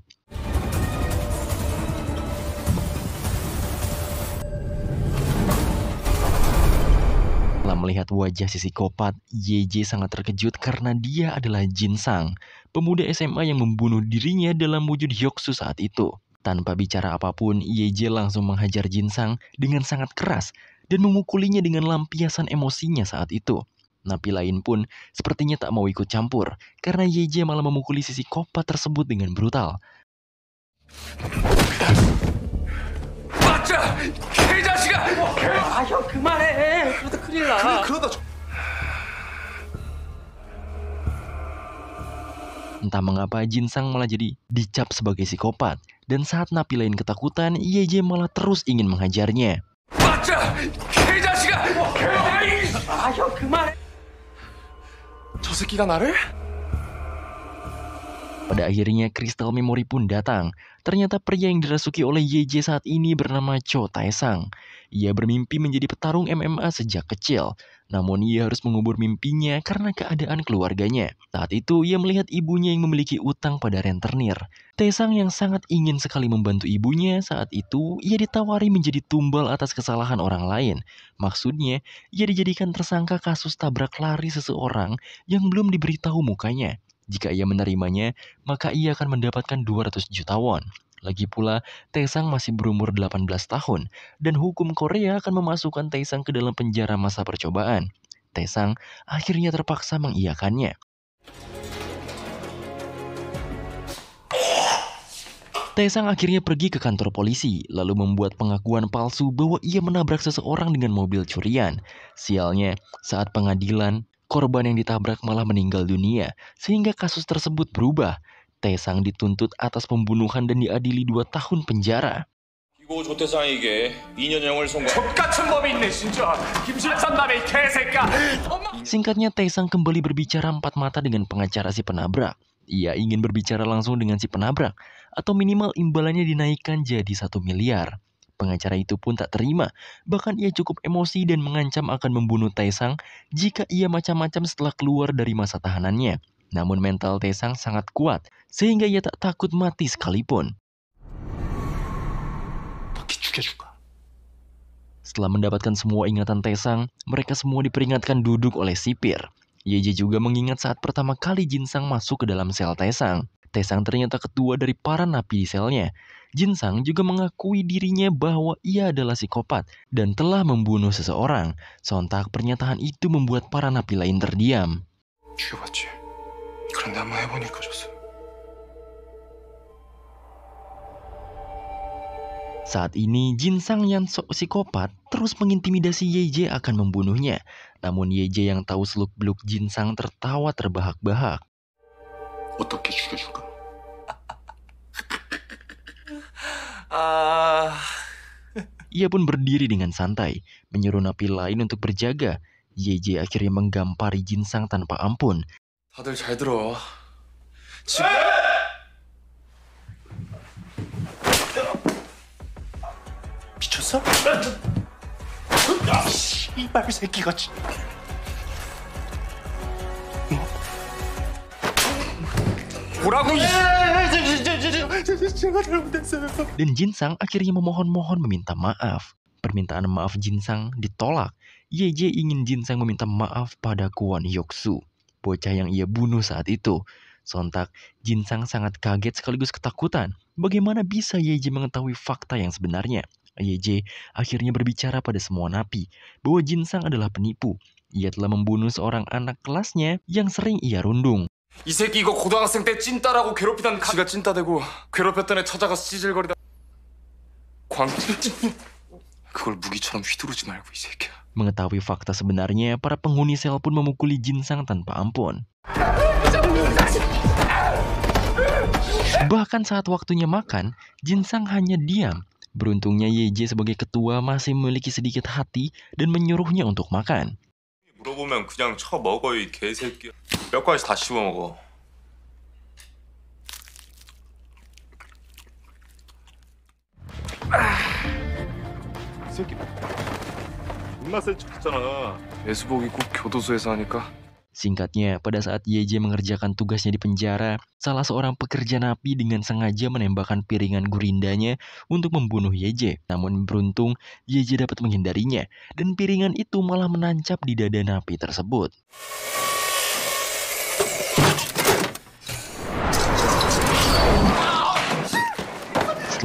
Setelah melihat wajah si psikopat, YJ sangat terkejut karena dia adalah Jin Sang, pemuda SMA yang membunuh dirinya dalam wujud Hyoksu saat itu. Tanpa bicara apapun, YJ langsung menghajar Jin Sang dengan sangat keras dan memukulinya dengan lampiasan emosinya saat itu. Napi lain pun sepertinya tak mau ikut campur karena YJ malah memukuli sisi kopa tersebut dengan brutal. Eh, Entah mengapa Jin Sang malah jadi dicap sebagai psikopat. Dan saat napi lain ketakutan, YJ malah terus ingin menghajarnya. 저 새끼가 나를? Pada akhirnya kristal memori pun datang. Ternyata pria yang dirasuki oleh YJ saat ini bernama Cho Taesang. Ia bermimpi menjadi petarung MMA sejak kecil. Namun ia harus mengubur mimpinya karena keadaan keluarganya. Saat itu ia melihat ibunya yang memiliki utang pada rentenir. Taesang yang sangat ingin sekali membantu ibunya saat itu ia ditawari menjadi tumbal atas kesalahan orang lain. Maksudnya ia dijadikan tersangka kasus tabrak lari seseorang yang belum diberitahu mukanya. Jika ia menerimanya, maka ia akan mendapatkan 200 juta won. Lagi pula, Taesang masih berumur 18 tahun, dan hukum Korea akan memasukkan Taesang ke dalam penjara masa percobaan. Taesang akhirnya terpaksa mengiyakannya. Taesang akhirnya pergi ke kantor polisi, lalu membuat pengakuan palsu bahwa ia menabrak seseorang dengan mobil curian. Sialnya, saat pengadilan, korban yang ditabrak malah meninggal dunia, sehingga kasus tersebut berubah. Taesang dituntut atas pembunuhan dan diadili dua tahun penjara. Singkatnya Taesang kembali berbicara empat mata dengan pengacara si penabrak. Ia ingin berbicara langsung dengan si penabrak, atau minimal imbalannya dinaikkan jadi satu miliar. Pengacara itu pun tak terima, bahkan ia cukup emosi dan mengancam akan membunuh Taesang jika ia macam-macam setelah keluar dari masa tahanannya. Namun mental Taesang sangat kuat, sehingga ia tak takut mati sekalipun. Setelah mendapatkan semua ingatan Taesang, mereka semua diperingatkan duduk oleh sipir. Yeji juga mengingat saat pertama kali Jinsang masuk ke dalam sel Taesang. Taesang ternyata ketua dari para napi di selnya. Jin Sang juga mengakui dirinya bahwa ia adalah psikopat dan telah membunuh seseorang. Sontak pernyataan itu membuat para napi lain terdiam. Ya Saat ini, Jin Sang yang sok psikopat terus mengintimidasi Ye Ye akan membunuhnya. Namun Ye Ye yang tahu seluk-beluk Jin Sang tertawa terbahak-bahak. Uh... Ia pun berdiri dengan santai, menyuruh napi lain untuk berjaga. YJ akhirnya menggampari Jin Sang tanpa ampun. Hey! Dan Jin Sang akhirnya memohon-mohon meminta maaf. Permintaan maaf Jin Sang ditolak. Ye Ye ingin Jin Sang meminta maaf pada Kwon Su, bocah yang ia bunuh saat itu. Sontak, Jin Sang sangat kaget sekaligus ketakutan. Bagaimana bisa Ye Ye mengetahui fakta yang sebenarnya? Ye Ye akhirnya berbicara pada semua napi bahwa Jin Sang adalah penipu. Ia telah membunuh seorang anak kelasnya yang sering ia rundung. 이 새끼 이거 고등학생 때 찐따라고 괴롭히던 가... 지가 찐따대고 괴롭혔던 애 찾아가서 찌질거리다 광진 그걸 무기처럼 휘두르지 말고 이 새끼야 Mengetahui fakta sebenarnya, para penghuni sel pun memukuli Jinsang tanpa ampun. Bahkan saat waktunya makan, Jinsang hanya diam. Beruntungnya YJ sebagai ketua masih memiliki sedikit hati dan menyuruhnya untuk makan. 물어보면 그냥 이 뼈까지 다 씹어 먹어. 이 새끼 존나 예수복 입고 교도소에서 하니까 Singkatnya, pada saat YJ mengerjakan tugasnya di penjara, salah seorang pekerja napi dengan sengaja menembakkan piringan gurindanya untuk membunuh YJ. Namun beruntung, YJ dapat menghindarinya, dan piringan itu malah menancap di dada napi tersebut.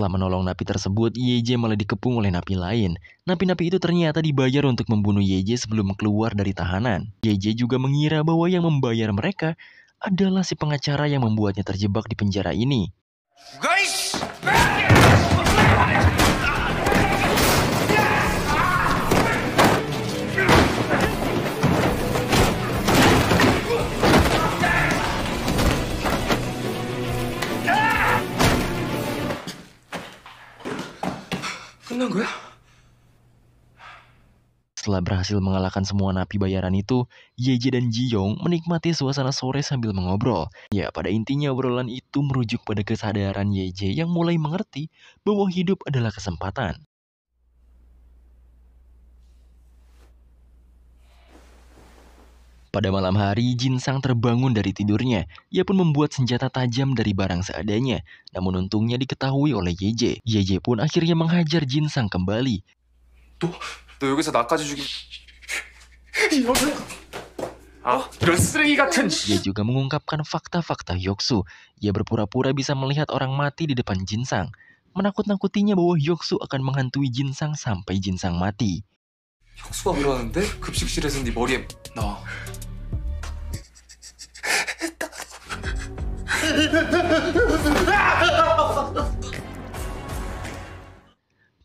Setelah menolong napi tersebut, YJ malah dikepung oleh napi lain. Napi-napi itu ternyata dibayar untuk membunuh YJ sebelum keluar dari tahanan. YJ juga mengira bahwa yang membayar mereka adalah si pengacara yang membuatnya terjebak di penjara ini. Guys! Ah! Setelah berhasil mengalahkan semua napi bayaran itu, Yeji dan Yong menikmati suasana sore sambil mengobrol. Ya, pada intinya obrolan itu merujuk pada kesadaran Yeji yang mulai mengerti bahwa hidup adalah kesempatan. Pada malam hari, Jin Sang terbangun dari tidurnya. Ia pun membuat senjata tajam dari barang seadanya. Namun untungnya diketahui oleh Ye Ye pun akhirnya menghajar Jin Sang kembali. Tuh, tuh 여기서 나까지 죽이. Dia juga mengungkapkan fakta-fakta Yoksu. Ia berpura-pura bisa melihat orang mati di depan Jin Sang. Menakut-nakutinya bahwa Yoksu akan menghantui Jin Sang sampai Jin Sang mati. 형수가 그러는데 급식실에서 네 머리에 나.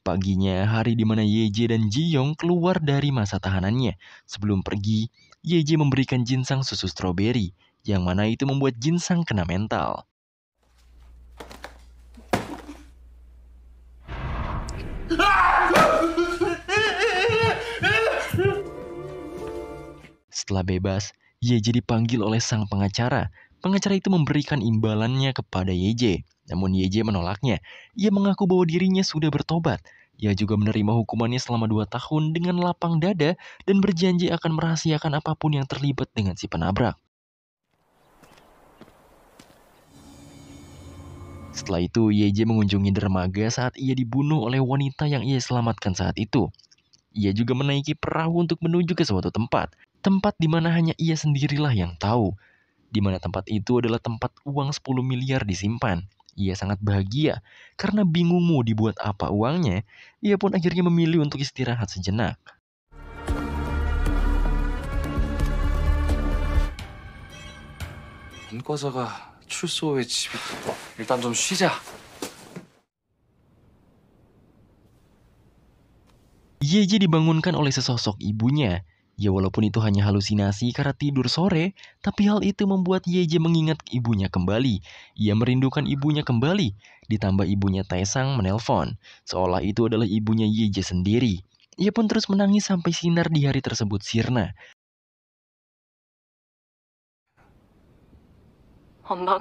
Paginya hari di mana Yeji dan Jiyong keluar dari masa tahanannya. Sebelum pergi, Yeji memberikan Jinsang susu stroberi, yang mana itu membuat Jinsang kena mental. Setelah bebas, YJ dipanggil oleh sang pengacara. Pengacara itu memberikan imbalannya kepada YJ. Namun YJ menolaknya. Ia mengaku bahwa dirinya sudah bertobat. Ia juga menerima hukumannya selama dua tahun dengan lapang dada dan berjanji akan merahasiakan apapun yang terlibat dengan si penabrak. Setelah itu, YJ mengunjungi dermaga saat ia dibunuh oleh wanita yang ia selamatkan saat itu. Ia juga menaiki perahu untuk menuju ke suatu tempat. Tempat di mana hanya ia sendirilah yang tahu, di mana tempat itu adalah tempat uang 10 miliar disimpan. Ia sangat bahagia karena bingung mau dibuat apa uangnya, ia pun akhirnya memilih untuk istirahat sejenak. Yeji dibangunkan oleh sesosok ibunya Ya walaupun itu hanya halusinasi karena tidur sore, tapi hal itu membuat Yeje mengingat ibunya kembali. Ia merindukan ibunya kembali, ditambah ibunya Taesang menelpon, seolah itu adalah ibunya Yeje sendiri. Ia pun terus menangis sampai sinar di hari tersebut sirna. Omba,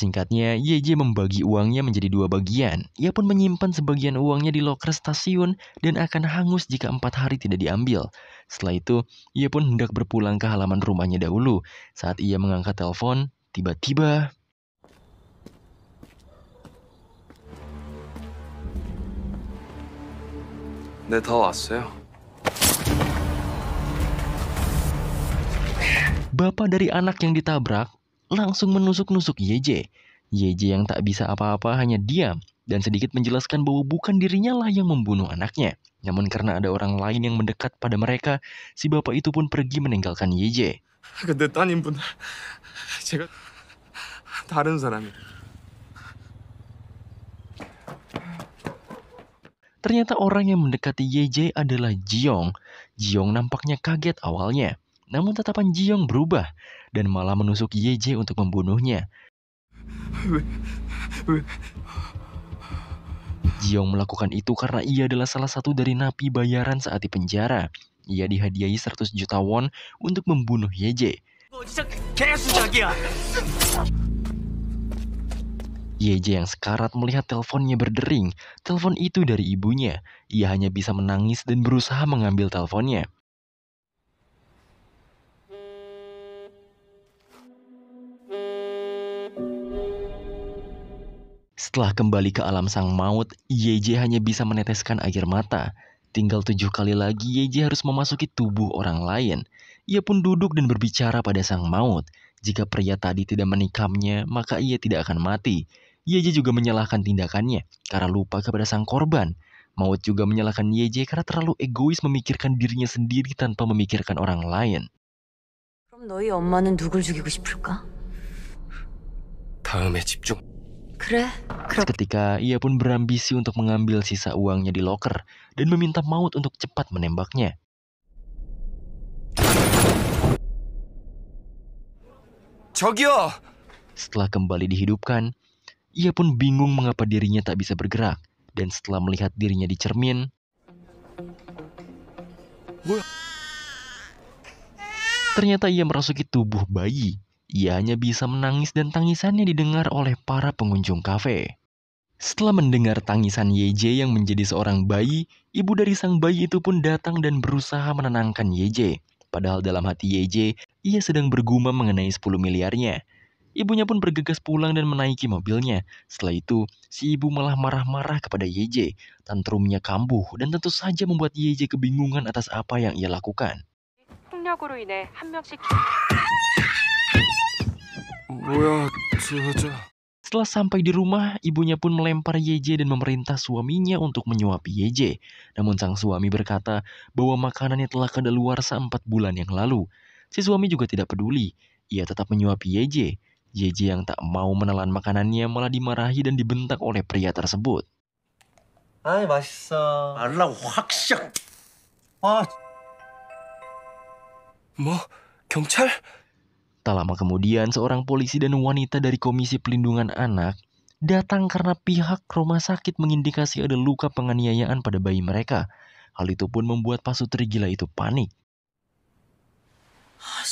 Singkatnya, YJ membagi uangnya menjadi dua bagian. Ia pun menyimpan sebagian uangnya di loker stasiun dan akan hangus jika empat hari tidak diambil. Setelah itu, ia pun hendak berpulang ke halaman rumahnya dahulu. Saat ia mengangkat telepon, tiba-tiba... Bapak dari anak yang ditabrak langsung menusuk-nusuk YJ. YJ yang tak bisa apa-apa hanya diam dan sedikit menjelaskan bahwa bukan dirinya lah yang membunuh anaknya. Namun karena ada orang lain yang mendekat pada mereka, si bapak itu pun pergi meninggalkan YJ. Ternyata orang yang mendekati YJ adalah Jiong. Jiong nampaknya kaget awalnya. Namun tatapan Jiong berubah dan malah menusuk YJ untuk membunuhnya. Jiong melakukan itu karena ia adalah salah satu dari napi bayaran saat di penjara. Ia dihadiahi 100 juta won untuk membunuh YJ. YJ yang sekarat melihat teleponnya berdering. Telepon itu dari ibunya. Ia hanya bisa menangis dan berusaha mengambil teleponnya. Setelah kembali ke alam sang maut, YJ hanya bisa meneteskan air mata. Tinggal tujuh kali lagi YJ harus memasuki tubuh orang lain. Ia pun duduk dan berbicara pada sang maut. Jika pria tadi tidak menikamnya, maka ia tidak akan mati. YJ juga menyalahkan tindakannya karena lupa kepada sang korban. Maut juga menyalahkan YJ karena terlalu egois memikirkan dirinya sendiri tanpa memikirkan orang lain. 너희 Ketika ia pun berambisi untuk mengambil sisa uangnya di loker dan meminta maut untuk cepat menembaknya. Setelah kembali dihidupkan, ia pun bingung mengapa dirinya tak bisa bergerak. Dan setelah melihat dirinya di cermin, ternyata ia merasuki tubuh bayi ia hanya bisa menangis dan tangisannya didengar oleh para pengunjung kafe. Setelah mendengar tangisan YJ yang menjadi seorang bayi, ibu dari sang bayi itu pun datang dan berusaha menenangkan YJ. Padahal dalam hati YJ, ia sedang bergumam mengenai 10 miliarnya. Ibunya pun bergegas pulang dan menaiki mobilnya. Setelah itu, si ibu malah marah-marah kepada YJ. Tantrumnya kambuh dan tentu saja membuat YJ kebingungan atas apa yang ia lakukan. 뭐야, 저, Setelah sampai di rumah, ibunya pun melempar Yeje dan memerintah suaminya untuk menyuapi Yeje. Namun sang suami berkata bahwa makanannya telah luar empat bulan yang lalu. Si suami juga tidak peduli. Ia tetap menyuapi Yeje. Yeje yang tak mau menelan makanannya malah dimarahi dan dibentak oleh pria tersebut. Hai, 맛있어. Allah mau? 경찰? Tak lama kemudian, seorang polisi dan wanita dari Komisi Pelindungan Anak datang karena pihak rumah sakit mengindikasi ada luka penganiayaan pada bayi mereka. Hal itu pun membuat pasutri gila itu panik. Ah,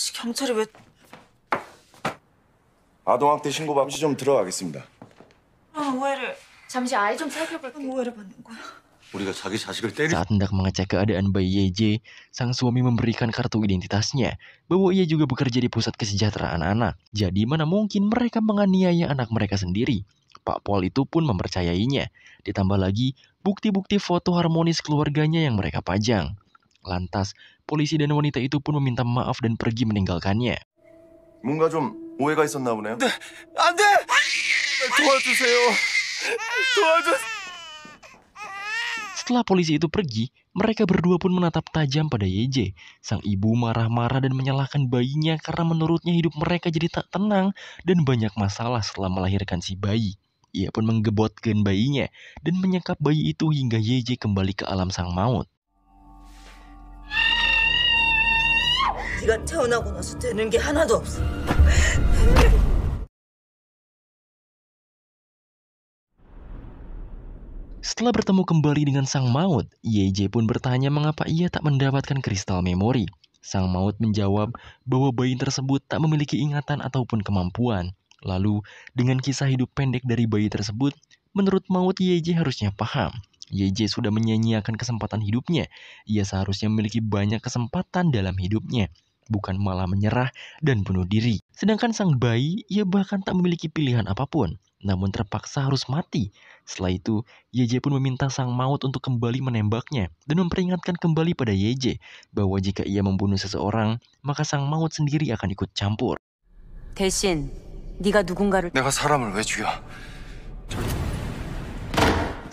saat hendak mengecek keadaan bayi YJ, sang suami memberikan kartu identitasnya bahwa ia juga bekerja di pusat kesejahteraan anak. Jadi mana mungkin mereka menganiaya anak mereka sendiri? Pak Pol itu pun mempercayainya. Ditambah lagi bukti-bukti foto harmonis keluarganya yang mereka pajang. Lantas, polisi dan wanita itu pun meminta maaf dan pergi meninggalkannya. Mungkin ada 도와주세요. 도와주세요. Setelah polisi itu pergi, mereka berdua pun menatap tajam pada YJ. Sang ibu marah-marah dan menyalahkan bayinya karena menurutnya hidup mereka jadi tak tenang dan banyak masalah setelah melahirkan si bayi. Ia pun menggebotkan bayinya dan menyekap bayi itu hingga YJ kembali ke alam sang maut. 태어나고 나서 되는 게 Setelah bertemu kembali dengan Sang Maut, YJ pun bertanya mengapa ia tak mendapatkan kristal memori. Sang Maut menjawab bahwa bayi tersebut tak memiliki ingatan ataupun kemampuan. Lalu, dengan kisah hidup pendek dari bayi tersebut, menurut Maut YJ harusnya paham. YJ sudah menyanyiakan kesempatan hidupnya. Ia seharusnya memiliki banyak kesempatan dalam hidupnya, bukan malah menyerah dan bunuh diri. Sedangkan sang bayi, ia bahkan tak memiliki pilihan apapun, namun terpaksa harus mati setelah itu, YJ pun meminta sang maut untuk kembali menembaknya dan memperingatkan kembali pada YJ bahwa jika ia membunuh seseorang, maka sang maut sendiri akan ikut campur. 대신 네가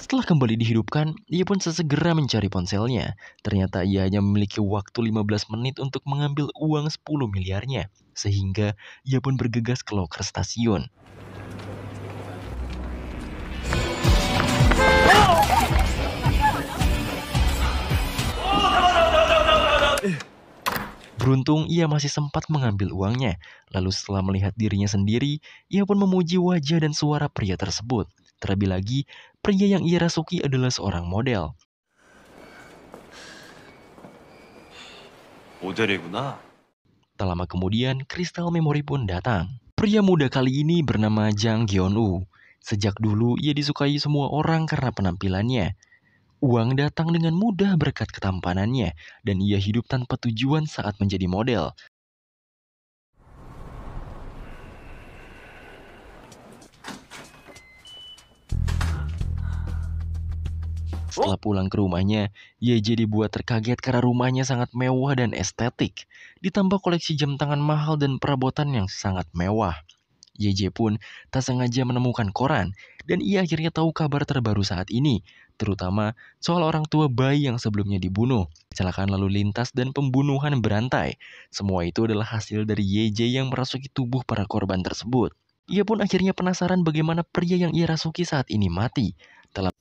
Setelah kembali dihidupkan, ia pun sesegera mencari ponselnya. Ternyata ia hanya memiliki waktu 15 menit untuk mengambil uang 10 miliarnya. Sehingga ia pun bergegas ke loker stasiun. Beruntung ia masih sempat mengambil uangnya. Lalu setelah melihat dirinya sendiri, ia pun memuji wajah dan suara pria tersebut. Terlebih lagi, pria yang ia rasuki adalah seorang model. Tak lama kemudian, kristal memori pun datang. Pria muda kali ini bernama Jang Gyeon-woo. Sejak dulu, ia disukai semua orang karena penampilannya. Uang datang dengan mudah berkat ketampanannya, dan ia hidup tanpa tujuan saat menjadi model. Setelah pulang ke rumahnya, ia jadi buat terkaget karena rumahnya sangat mewah dan estetik, ditambah koleksi jam tangan mahal dan perabotan yang sangat mewah. YJ pun tak sengaja menemukan koran, dan ia akhirnya tahu kabar terbaru saat ini, terutama soal orang tua bayi yang sebelumnya dibunuh, kecelakaan lalu lintas, dan pembunuhan berantai. Semua itu adalah hasil dari YJ yang merasuki tubuh para korban tersebut. Ia pun akhirnya penasaran bagaimana pria yang ia rasuki saat ini mati. Telah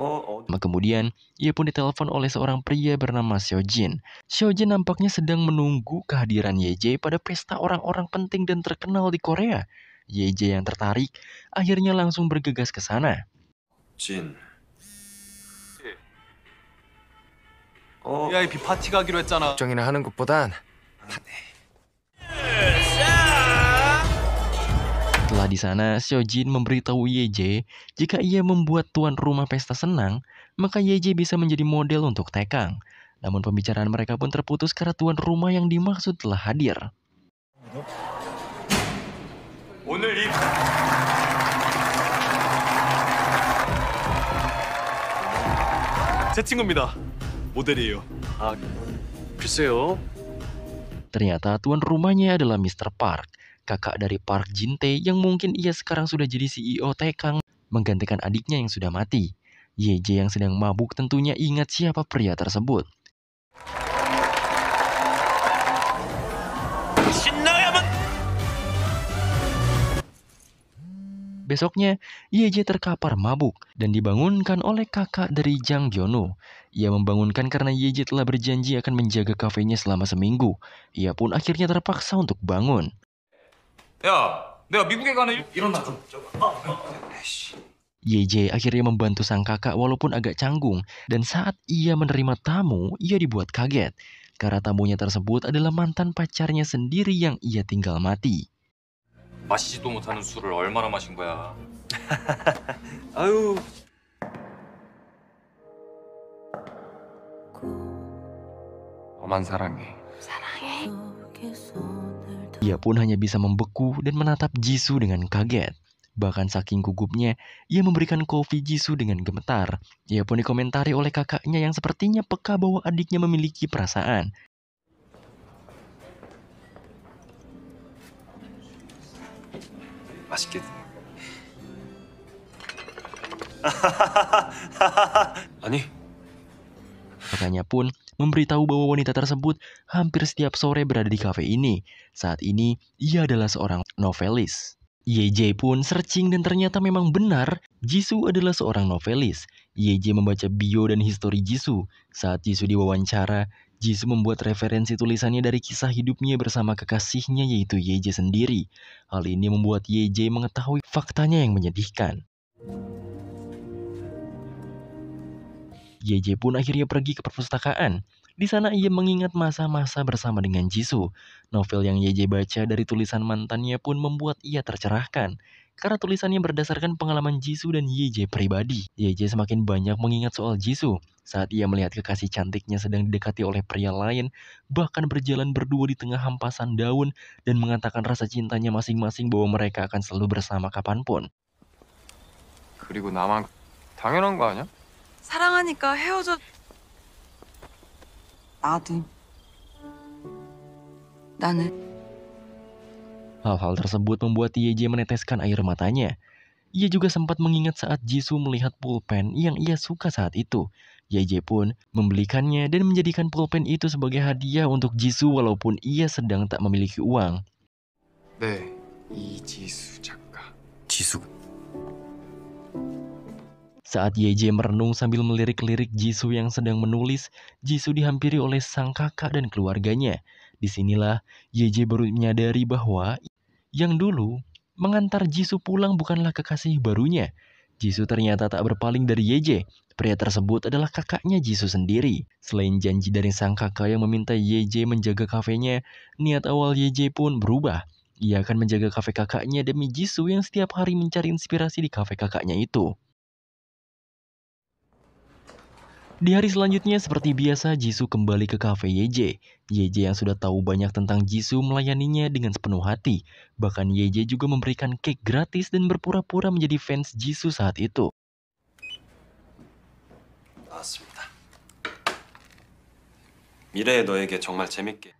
Oh, oh. Kemudian, ia pun ditelepon oleh seorang pria bernama Xiaojin. Xiaojin nampaknya sedang menunggu kehadiran YJ pada pesta orang-orang penting dan terkenal di Korea. YJ yang tertarik akhirnya langsung bergegas ke sana. Jin. Oh. VIP party 가기로 했잖아. 걱정이나 하는 것보단 Setelah di sana, Seo Jin memberitahu YJ jika ia membuat tuan rumah pesta senang, maka YJ bisa menjadi model untuk Tekang. Namun pembicaraan mereka pun terputus karena tuan rumah yang dimaksud telah hadir. 오늘 이제 친구입니다. 모델이에요. 아, 글쎄요. Ternyata tuan rumahnya adalah Mr. Park, kakak dari Park Jin Tae yang mungkin ia sekarang sudah jadi CEO Taekang, menggantikan adiknya yang sudah mati. YJ yang sedang mabuk tentunya ingat siapa pria tersebut. Besoknya, Yeji terkapar mabuk dan dibangunkan oleh kakak dari Jang Jono. Ia membangunkan karena Yeji telah berjanji akan menjaga kafenya selama seminggu. Ia pun akhirnya terpaksa untuk bangun. Ya, YJ ya, akhirnya membantu sang kakak walaupun agak canggung dan saat ia menerima tamu, ia dibuat kaget karena tamunya tersebut adalah mantan pacarnya sendiri yang ia tinggal mati. 마시지도 못하는 술을 얼마나 마신 거야. 아유. 엄한 사랑해. 사랑해. Ia pun hanya bisa membeku dan menatap Jisoo dengan kaget. Bahkan saking gugupnya, ia memberikan kopi Jisoo dengan gemetar. Ia pun dikomentari oleh kakaknya yang sepertinya peka bahwa adiknya memiliki perasaan. 맛있게 아니 Kakaknya pun memberitahu bahwa wanita tersebut hampir setiap sore berada di kafe ini. Saat ini, ia adalah seorang novelis. YJ pun searching dan ternyata memang benar, Jisoo adalah seorang novelis. YJ membaca bio dan histori Jisoo. Saat Jisoo diwawancara, Jisoo membuat referensi tulisannya dari kisah hidupnya bersama kekasihnya yaitu Yeje sendiri. Hal ini membuat Yeje mengetahui faktanya yang menyedihkan. Yeje pun akhirnya pergi ke perpustakaan. Di sana ia mengingat masa-masa bersama dengan Jisoo. Novel yang Yeje baca dari tulisan mantannya pun membuat ia tercerahkan karena tulisannya berdasarkan pengalaman Jisoo dan YJ pribadi. YJ semakin banyak mengingat soal Jisoo saat ia melihat kekasih cantiknya sedang didekati oleh pria lain, bahkan berjalan berdua di tengah hampasan daun dan mengatakan rasa cintanya masing-masing bahwa mereka akan selalu bersama kapanpun. 그리고 Hal-hal tersebut membuat YJ meneteskan air matanya. Ia juga sempat mengingat saat Jisoo melihat pulpen yang ia suka saat itu. YJ pun membelikannya dan menjadikan pulpen itu sebagai hadiah untuk Jisoo walaupun ia sedang tak memiliki uang. Saat YJ merenung sambil melirik-lirik Jisoo yang sedang menulis, Jisoo dihampiri oleh sang kakak dan keluarganya. Disinilah YJ baru menyadari bahwa yang dulu mengantar Jisoo pulang bukanlah kekasih barunya. Jisoo ternyata tak berpaling dari Yeje. Pria tersebut adalah kakaknya Jisoo sendiri. Selain janji dari sang kakak yang meminta Yeje menjaga kafenya, niat awal Yeje pun berubah. Ia akan menjaga kafe kakaknya demi Jisoo yang setiap hari mencari inspirasi di kafe kakaknya itu. Di hari selanjutnya, seperti biasa, Jisoo kembali ke kafe YJ. YJ yang sudah tahu banyak tentang Jisoo melayaninya dengan sepenuh hati. Bahkan YJ juga memberikan cake gratis dan berpura-pura menjadi fans Jisoo saat itu.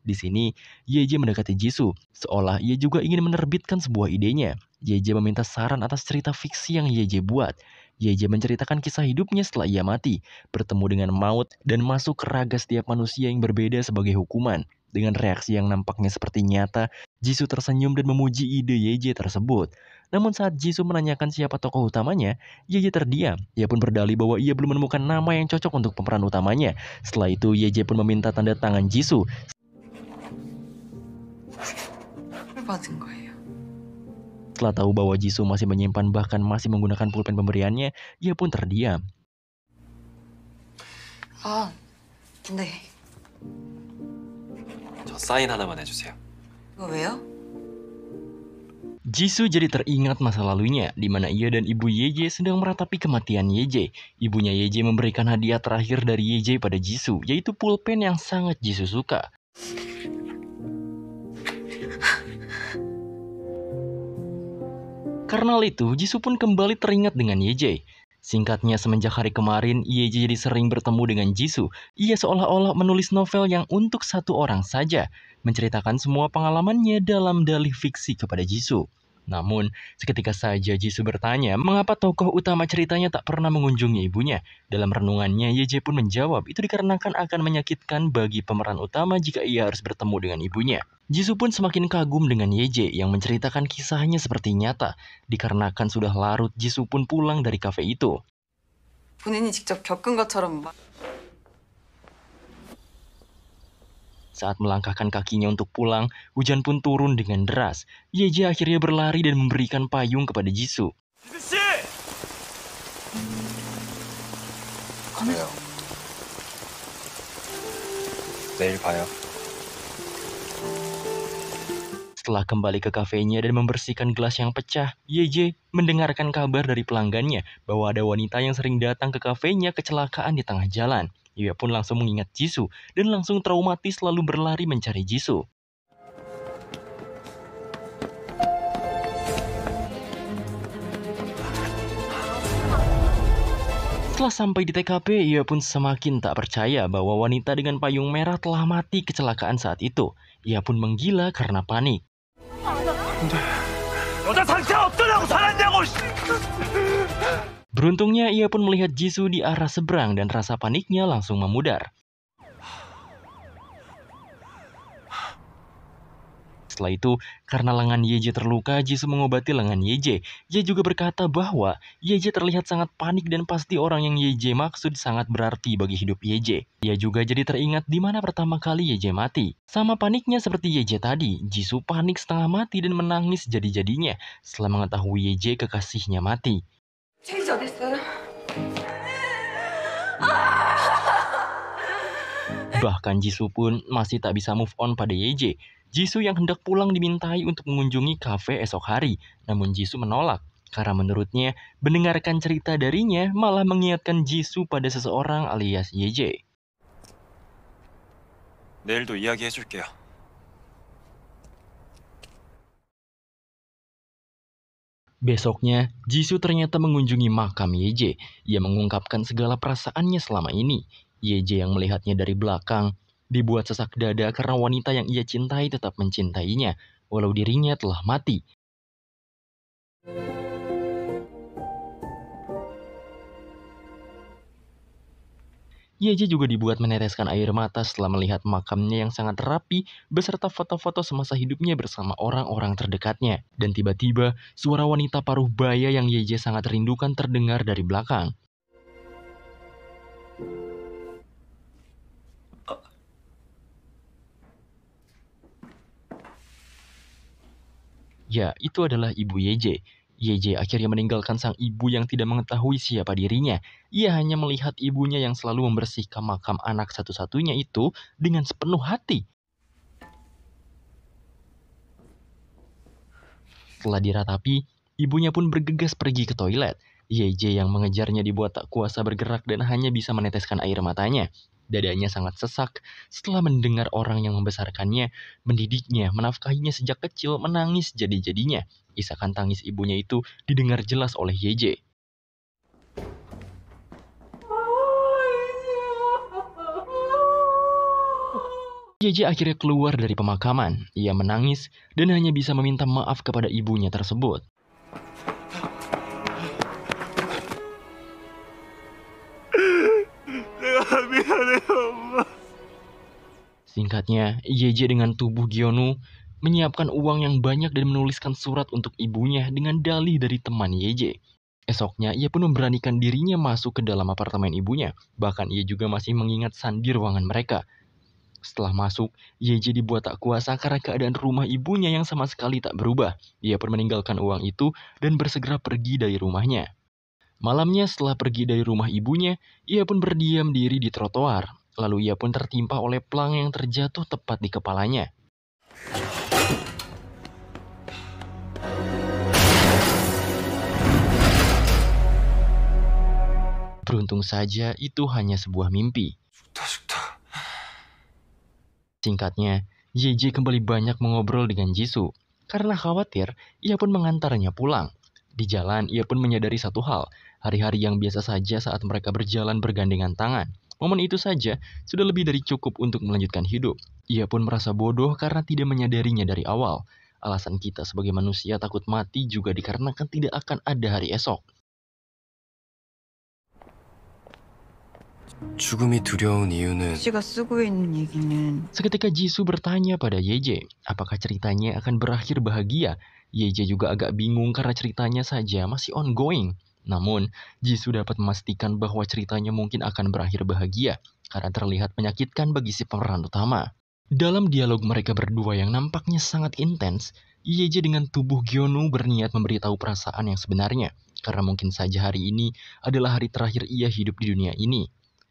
Di sini, YJ mendekati Jisoo, seolah ia juga ingin menerbitkan sebuah idenya. YJ meminta saran atas cerita fiksi yang YJ buat. Yeji menceritakan kisah hidupnya setelah ia mati, bertemu dengan maut, dan masuk ke raga setiap manusia yang berbeda sebagai hukuman. Dengan reaksi yang nampaknya seperti nyata, Jisoo tersenyum dan memuji ide Yeji tersebut. Namun saat Jisoo menanyakan siapa tokoh utamanya, Yeji terdiam. Ia pun berdalih bahwa ia belum menemukan nama yang cocok untuk pemeran utamanya. Setelah itu, Yeji pun meminta tanda tangan Jisoo. Setelah tahu bahwa Jisoo masih menyimpan bahkan masih menggunakan pulpen pemberiannya, ia pun terdiam. 아, 하나만 해주세요. 이거 왜요? Jisoo jadi teringat masa lalunya, di mana ia dan ibu Yeje sedang meratapi kematian Yeje. Ibunya Yeje memberikan hadiah terakhir dari Yeje pada Jisoo, yaitu pulpen yang sangat Jisoo suka. Karena itu, Jisoo pun kembali teringat dengan YJ. Singkatnya, semenjak hari kemarin, YJ jadi sering bertemu dengan Jisoo. Ia seolah-olah menulis novel yang untuk satu orang saja, menceritakan semua pengalamannya dalam dalih fiksi kepada Jisoo. Namun, seketika saja Jisoo bertanya mengapa tokoh utama ceritanya tak pernah mengunjungi ibunya. Dalam renungannya, Yeje pun menjawab itu dikarenakan akan menyakitkan bagi pemeran utama jika ia harus bertemu dengan ibunya. Jisoo pun semakin kagum dengan Yeje yang menceritakan kisahnya seperti nyata. Dikarenakan sudah larut, Jisoo pun pulang dari kafe itu. Saat melangkahkan kakinya untuk pulang, hujan pun turun dengan deras. Yeji akhirnya berlari dan memberikan payung kepada Jisoo. Setelah kembali ke kafenya dan membersihkan gelas yang pecah, YJ mendengarkan kabar dari pelanggannya bahwa ada wanita yang sering datang ke kafenya kecelakaan di tengah jalan. Yuya pun langsung mengingat Jisoo dan langsung traumatis lalu berlari mencari Jisoo. Setelah sampai di TKP, ia pun semakin tak percaya bahwa wanita dengan payung merah telah mati kecelakaan saat itu. Ia pun menggila karena panik. Beruntungnya ia pun melihat Jisoo di arah seberang dan rasa paniknya langsung memudar. Setelah itu, karena lengan Yeje terluka, Jisoo mengobati lengan Yeje. Ia juga berkata bahwa Yeje terlihat sangat panik dan pasti orang yang Yeje maksud sangat berarti bagi hidup Yeje. Ia juga jadi teringat di mana pertama kali Yeje mati. Sama paniknya seperti Yeje tadi, Jisoo panik setengah mati dan menangis jadi-jadinya setelah mengetahui Yeje kekasihnya mati. 체이지 어디 Bahkan Jisoo pun masih tak bisa move on pada Yeje. Jisoo yang hendak pulang dimintai untuk mengunjungi kafe esok hari, namun Jisoo menolak. Karena menurutnya, mendengarkan cerita darinya malah mengingatkan Jisoo pada seseorang alias YJ. 내일도 이야기해줄게요. Besoknya, Jisoo ternyata mengunjungi makam Yeje. Ia mengungkapkan segala perasaannya selama ini. Yeje yang melihatnya dari belakang dibuat sesak dada karena wanita yang ia cintai tetap mencintainya, walau dirinya telah mati. Yeji iya, juga dibuat meneteskan air mata setelah melihat makamnya yang sangat rapi beserta foto-foto semasa hidupnya bersama orang-orang terdekatnya. Dan tiba-tiba, suara wanita paruh baya yang Yeji sangat rindukan terdengar dari belakang. Ya, itu adalah Ibu Yeje YJ akhirnya meninggalkan sang ibu yang tidak mengetahui siapa dirinya. Ia hanya melihat ibunya yang selalu membersihkan makam anak satu-satunya itu dengan sepenuh hati. Setelah diratapi, ibunya pun bergegas pergi ke toilet. YJ yang mengejarnya dibuat tak kuasa bergerak dan hanya bisa meneteskan air matanya. Dadanya sangat sesak setelah mendengar orang yang membesarkannya, mendidiknya, menafkahinya sejak kecil, menangis jadi-jadinya. Isakan tangis ibunya itu didengar jelas oleh YJ. JJ akhirnya keluar dari pemakaman. Ia menangis dan hanya bisa meminta maaf kepada ibunya tersebut. Singkatnya, YJ dengan tubuh Gionu menyiapkan uang yang banyak dan menuliskan surat untuk ibunya dengan dalih dari teman YJ. Esoknya, ia pun memberanikan dirinya masuk ke dalam apartemen ibunya. Bahkan ia juga masih mengingat sandi ruangan mereka. Setelah masuk, YJ dibuat tak kuasa karena keadaan rumah ibunya yang sama sekali tak berubah. Ia pun meninggalkan uang itu dan bersegera pergi dari rumahnya. Malamnya setelah pergi dari rumah ibunya, ia pun berdiam diri di trotoar. Lalu ia pun tertimpa oleh pelang yang terjatuh tepat di kepalanya. Beruntung saja itu hanya sebuah mimpi. Singkatnya, JJ kembali banyak mengobrol dengan Jisoo. Karena khawatir, ia pun mengantarnya pulang. Di jalan, ia pun menyadari satu hal, hari-hari yang biasa saja saat mereka berjalan bergandengan tangan. Momen itu saja sudah lebih dari cukup untuk melanjutkan hidup. Ia pun merasa bodoh karena tidak menyadarinya dari awal. Alasan kita sebagai manusia takut mati juga dikarenakan tidak akan ada hari esok. Seketika Jisoo bertanya pada Yeje, apakah ceritanya akan berakhir bahagia? Yeje juga agak bingung karena ceritanya saja masih ongoing. Namun, Jisoo dapat memastikan bahwa ceritanya mungkin akan berakhir bahagia karena terlihat menyakitkan bagi si pemeran utama. Dalam dialog mereka berdua yang nampaknya sangat intens, Yeji dengan tubuh Gionu berniat memberitahu perasaan yang sebenarnya, karena mungkin saja hari ini adalah hari terakhir ia hidup di dunia ini.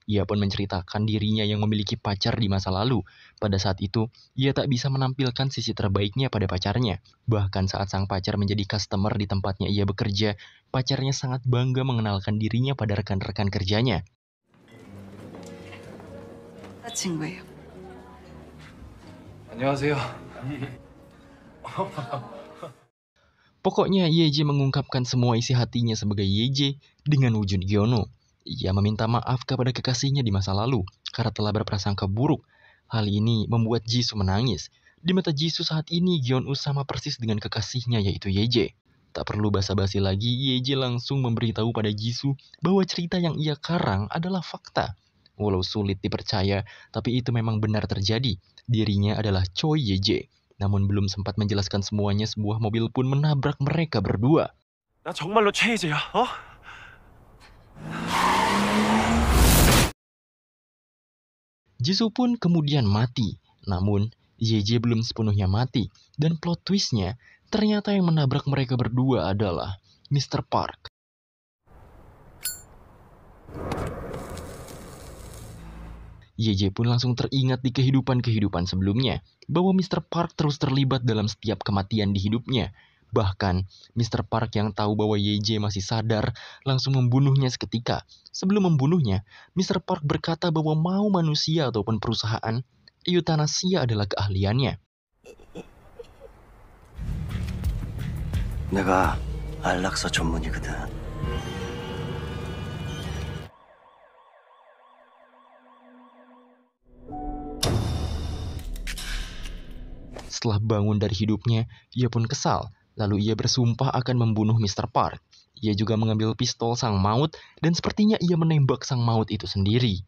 Ia pun menceritakan dirinya yang memiliki pacar di masa lalu. Pada saat itu, ia tak bisa menampilkan sisi terbaiknya pada pacarnya. Bahkan saat sang pacar menjadi customer di tempatnya ia bekerja, pacarnya sangat bangga mengenalkan dirinya pada rekan-rekan kerjanya. Pokoknya Yeji mengungkapkan semua isi hatinya sebagai Yeji dengan wujud Giono. Ia meminta maaf kepada kekasihnya di masa lalu karena telah berprasangka buruk. Hal ini membuat Jisoo menangis. Di mata Jisoo saat ini, Gyeon-woo sama persis dengan kekasihnya yaitu Yeje. Tak perlu basa-basi lagi, Yeje langsung memberitahu pada Jisoo bahwa cerita yang ia karang adalah fakta. Walau sulit dipercaya, tapi itu memang benar terjadi. Dirinya adalah Choi Yeje. Namun belum sempat menjelaskan semuanya, sebuah mobil pun menabrak mereka berdua. Choi 정말로 ya, oh? Jisoo pun kemudian mati. Namun, JJ belum sepenuhnya mati. Dan plot twistnya, ternyata yang menabrak mereka berdua adalah Mr. Park. JJ pun langsung teringat di kehidupan-kehidupan sebelumnya bahwa Mr. Park terus terlibat dalam setiap kematian di hidupnya Bahkan, Mr. Park yang tahu bahwa YJ masih sadar langsung membunuhnya seketika. Sebelum membunuhnya, Mr. Park berkata bahwa mau manusia ataupun perusahaan, eutanasia adalah keahliannya. 내가 안락사 전문이거든. Setelah bangun dari hidupnya, ia pun kesal Lalu ia bersumpah akan membunuh Mr. Park. Ia juga mengambil pistol sang maut dan sepertinya ia menembak sang maut itu sendiri.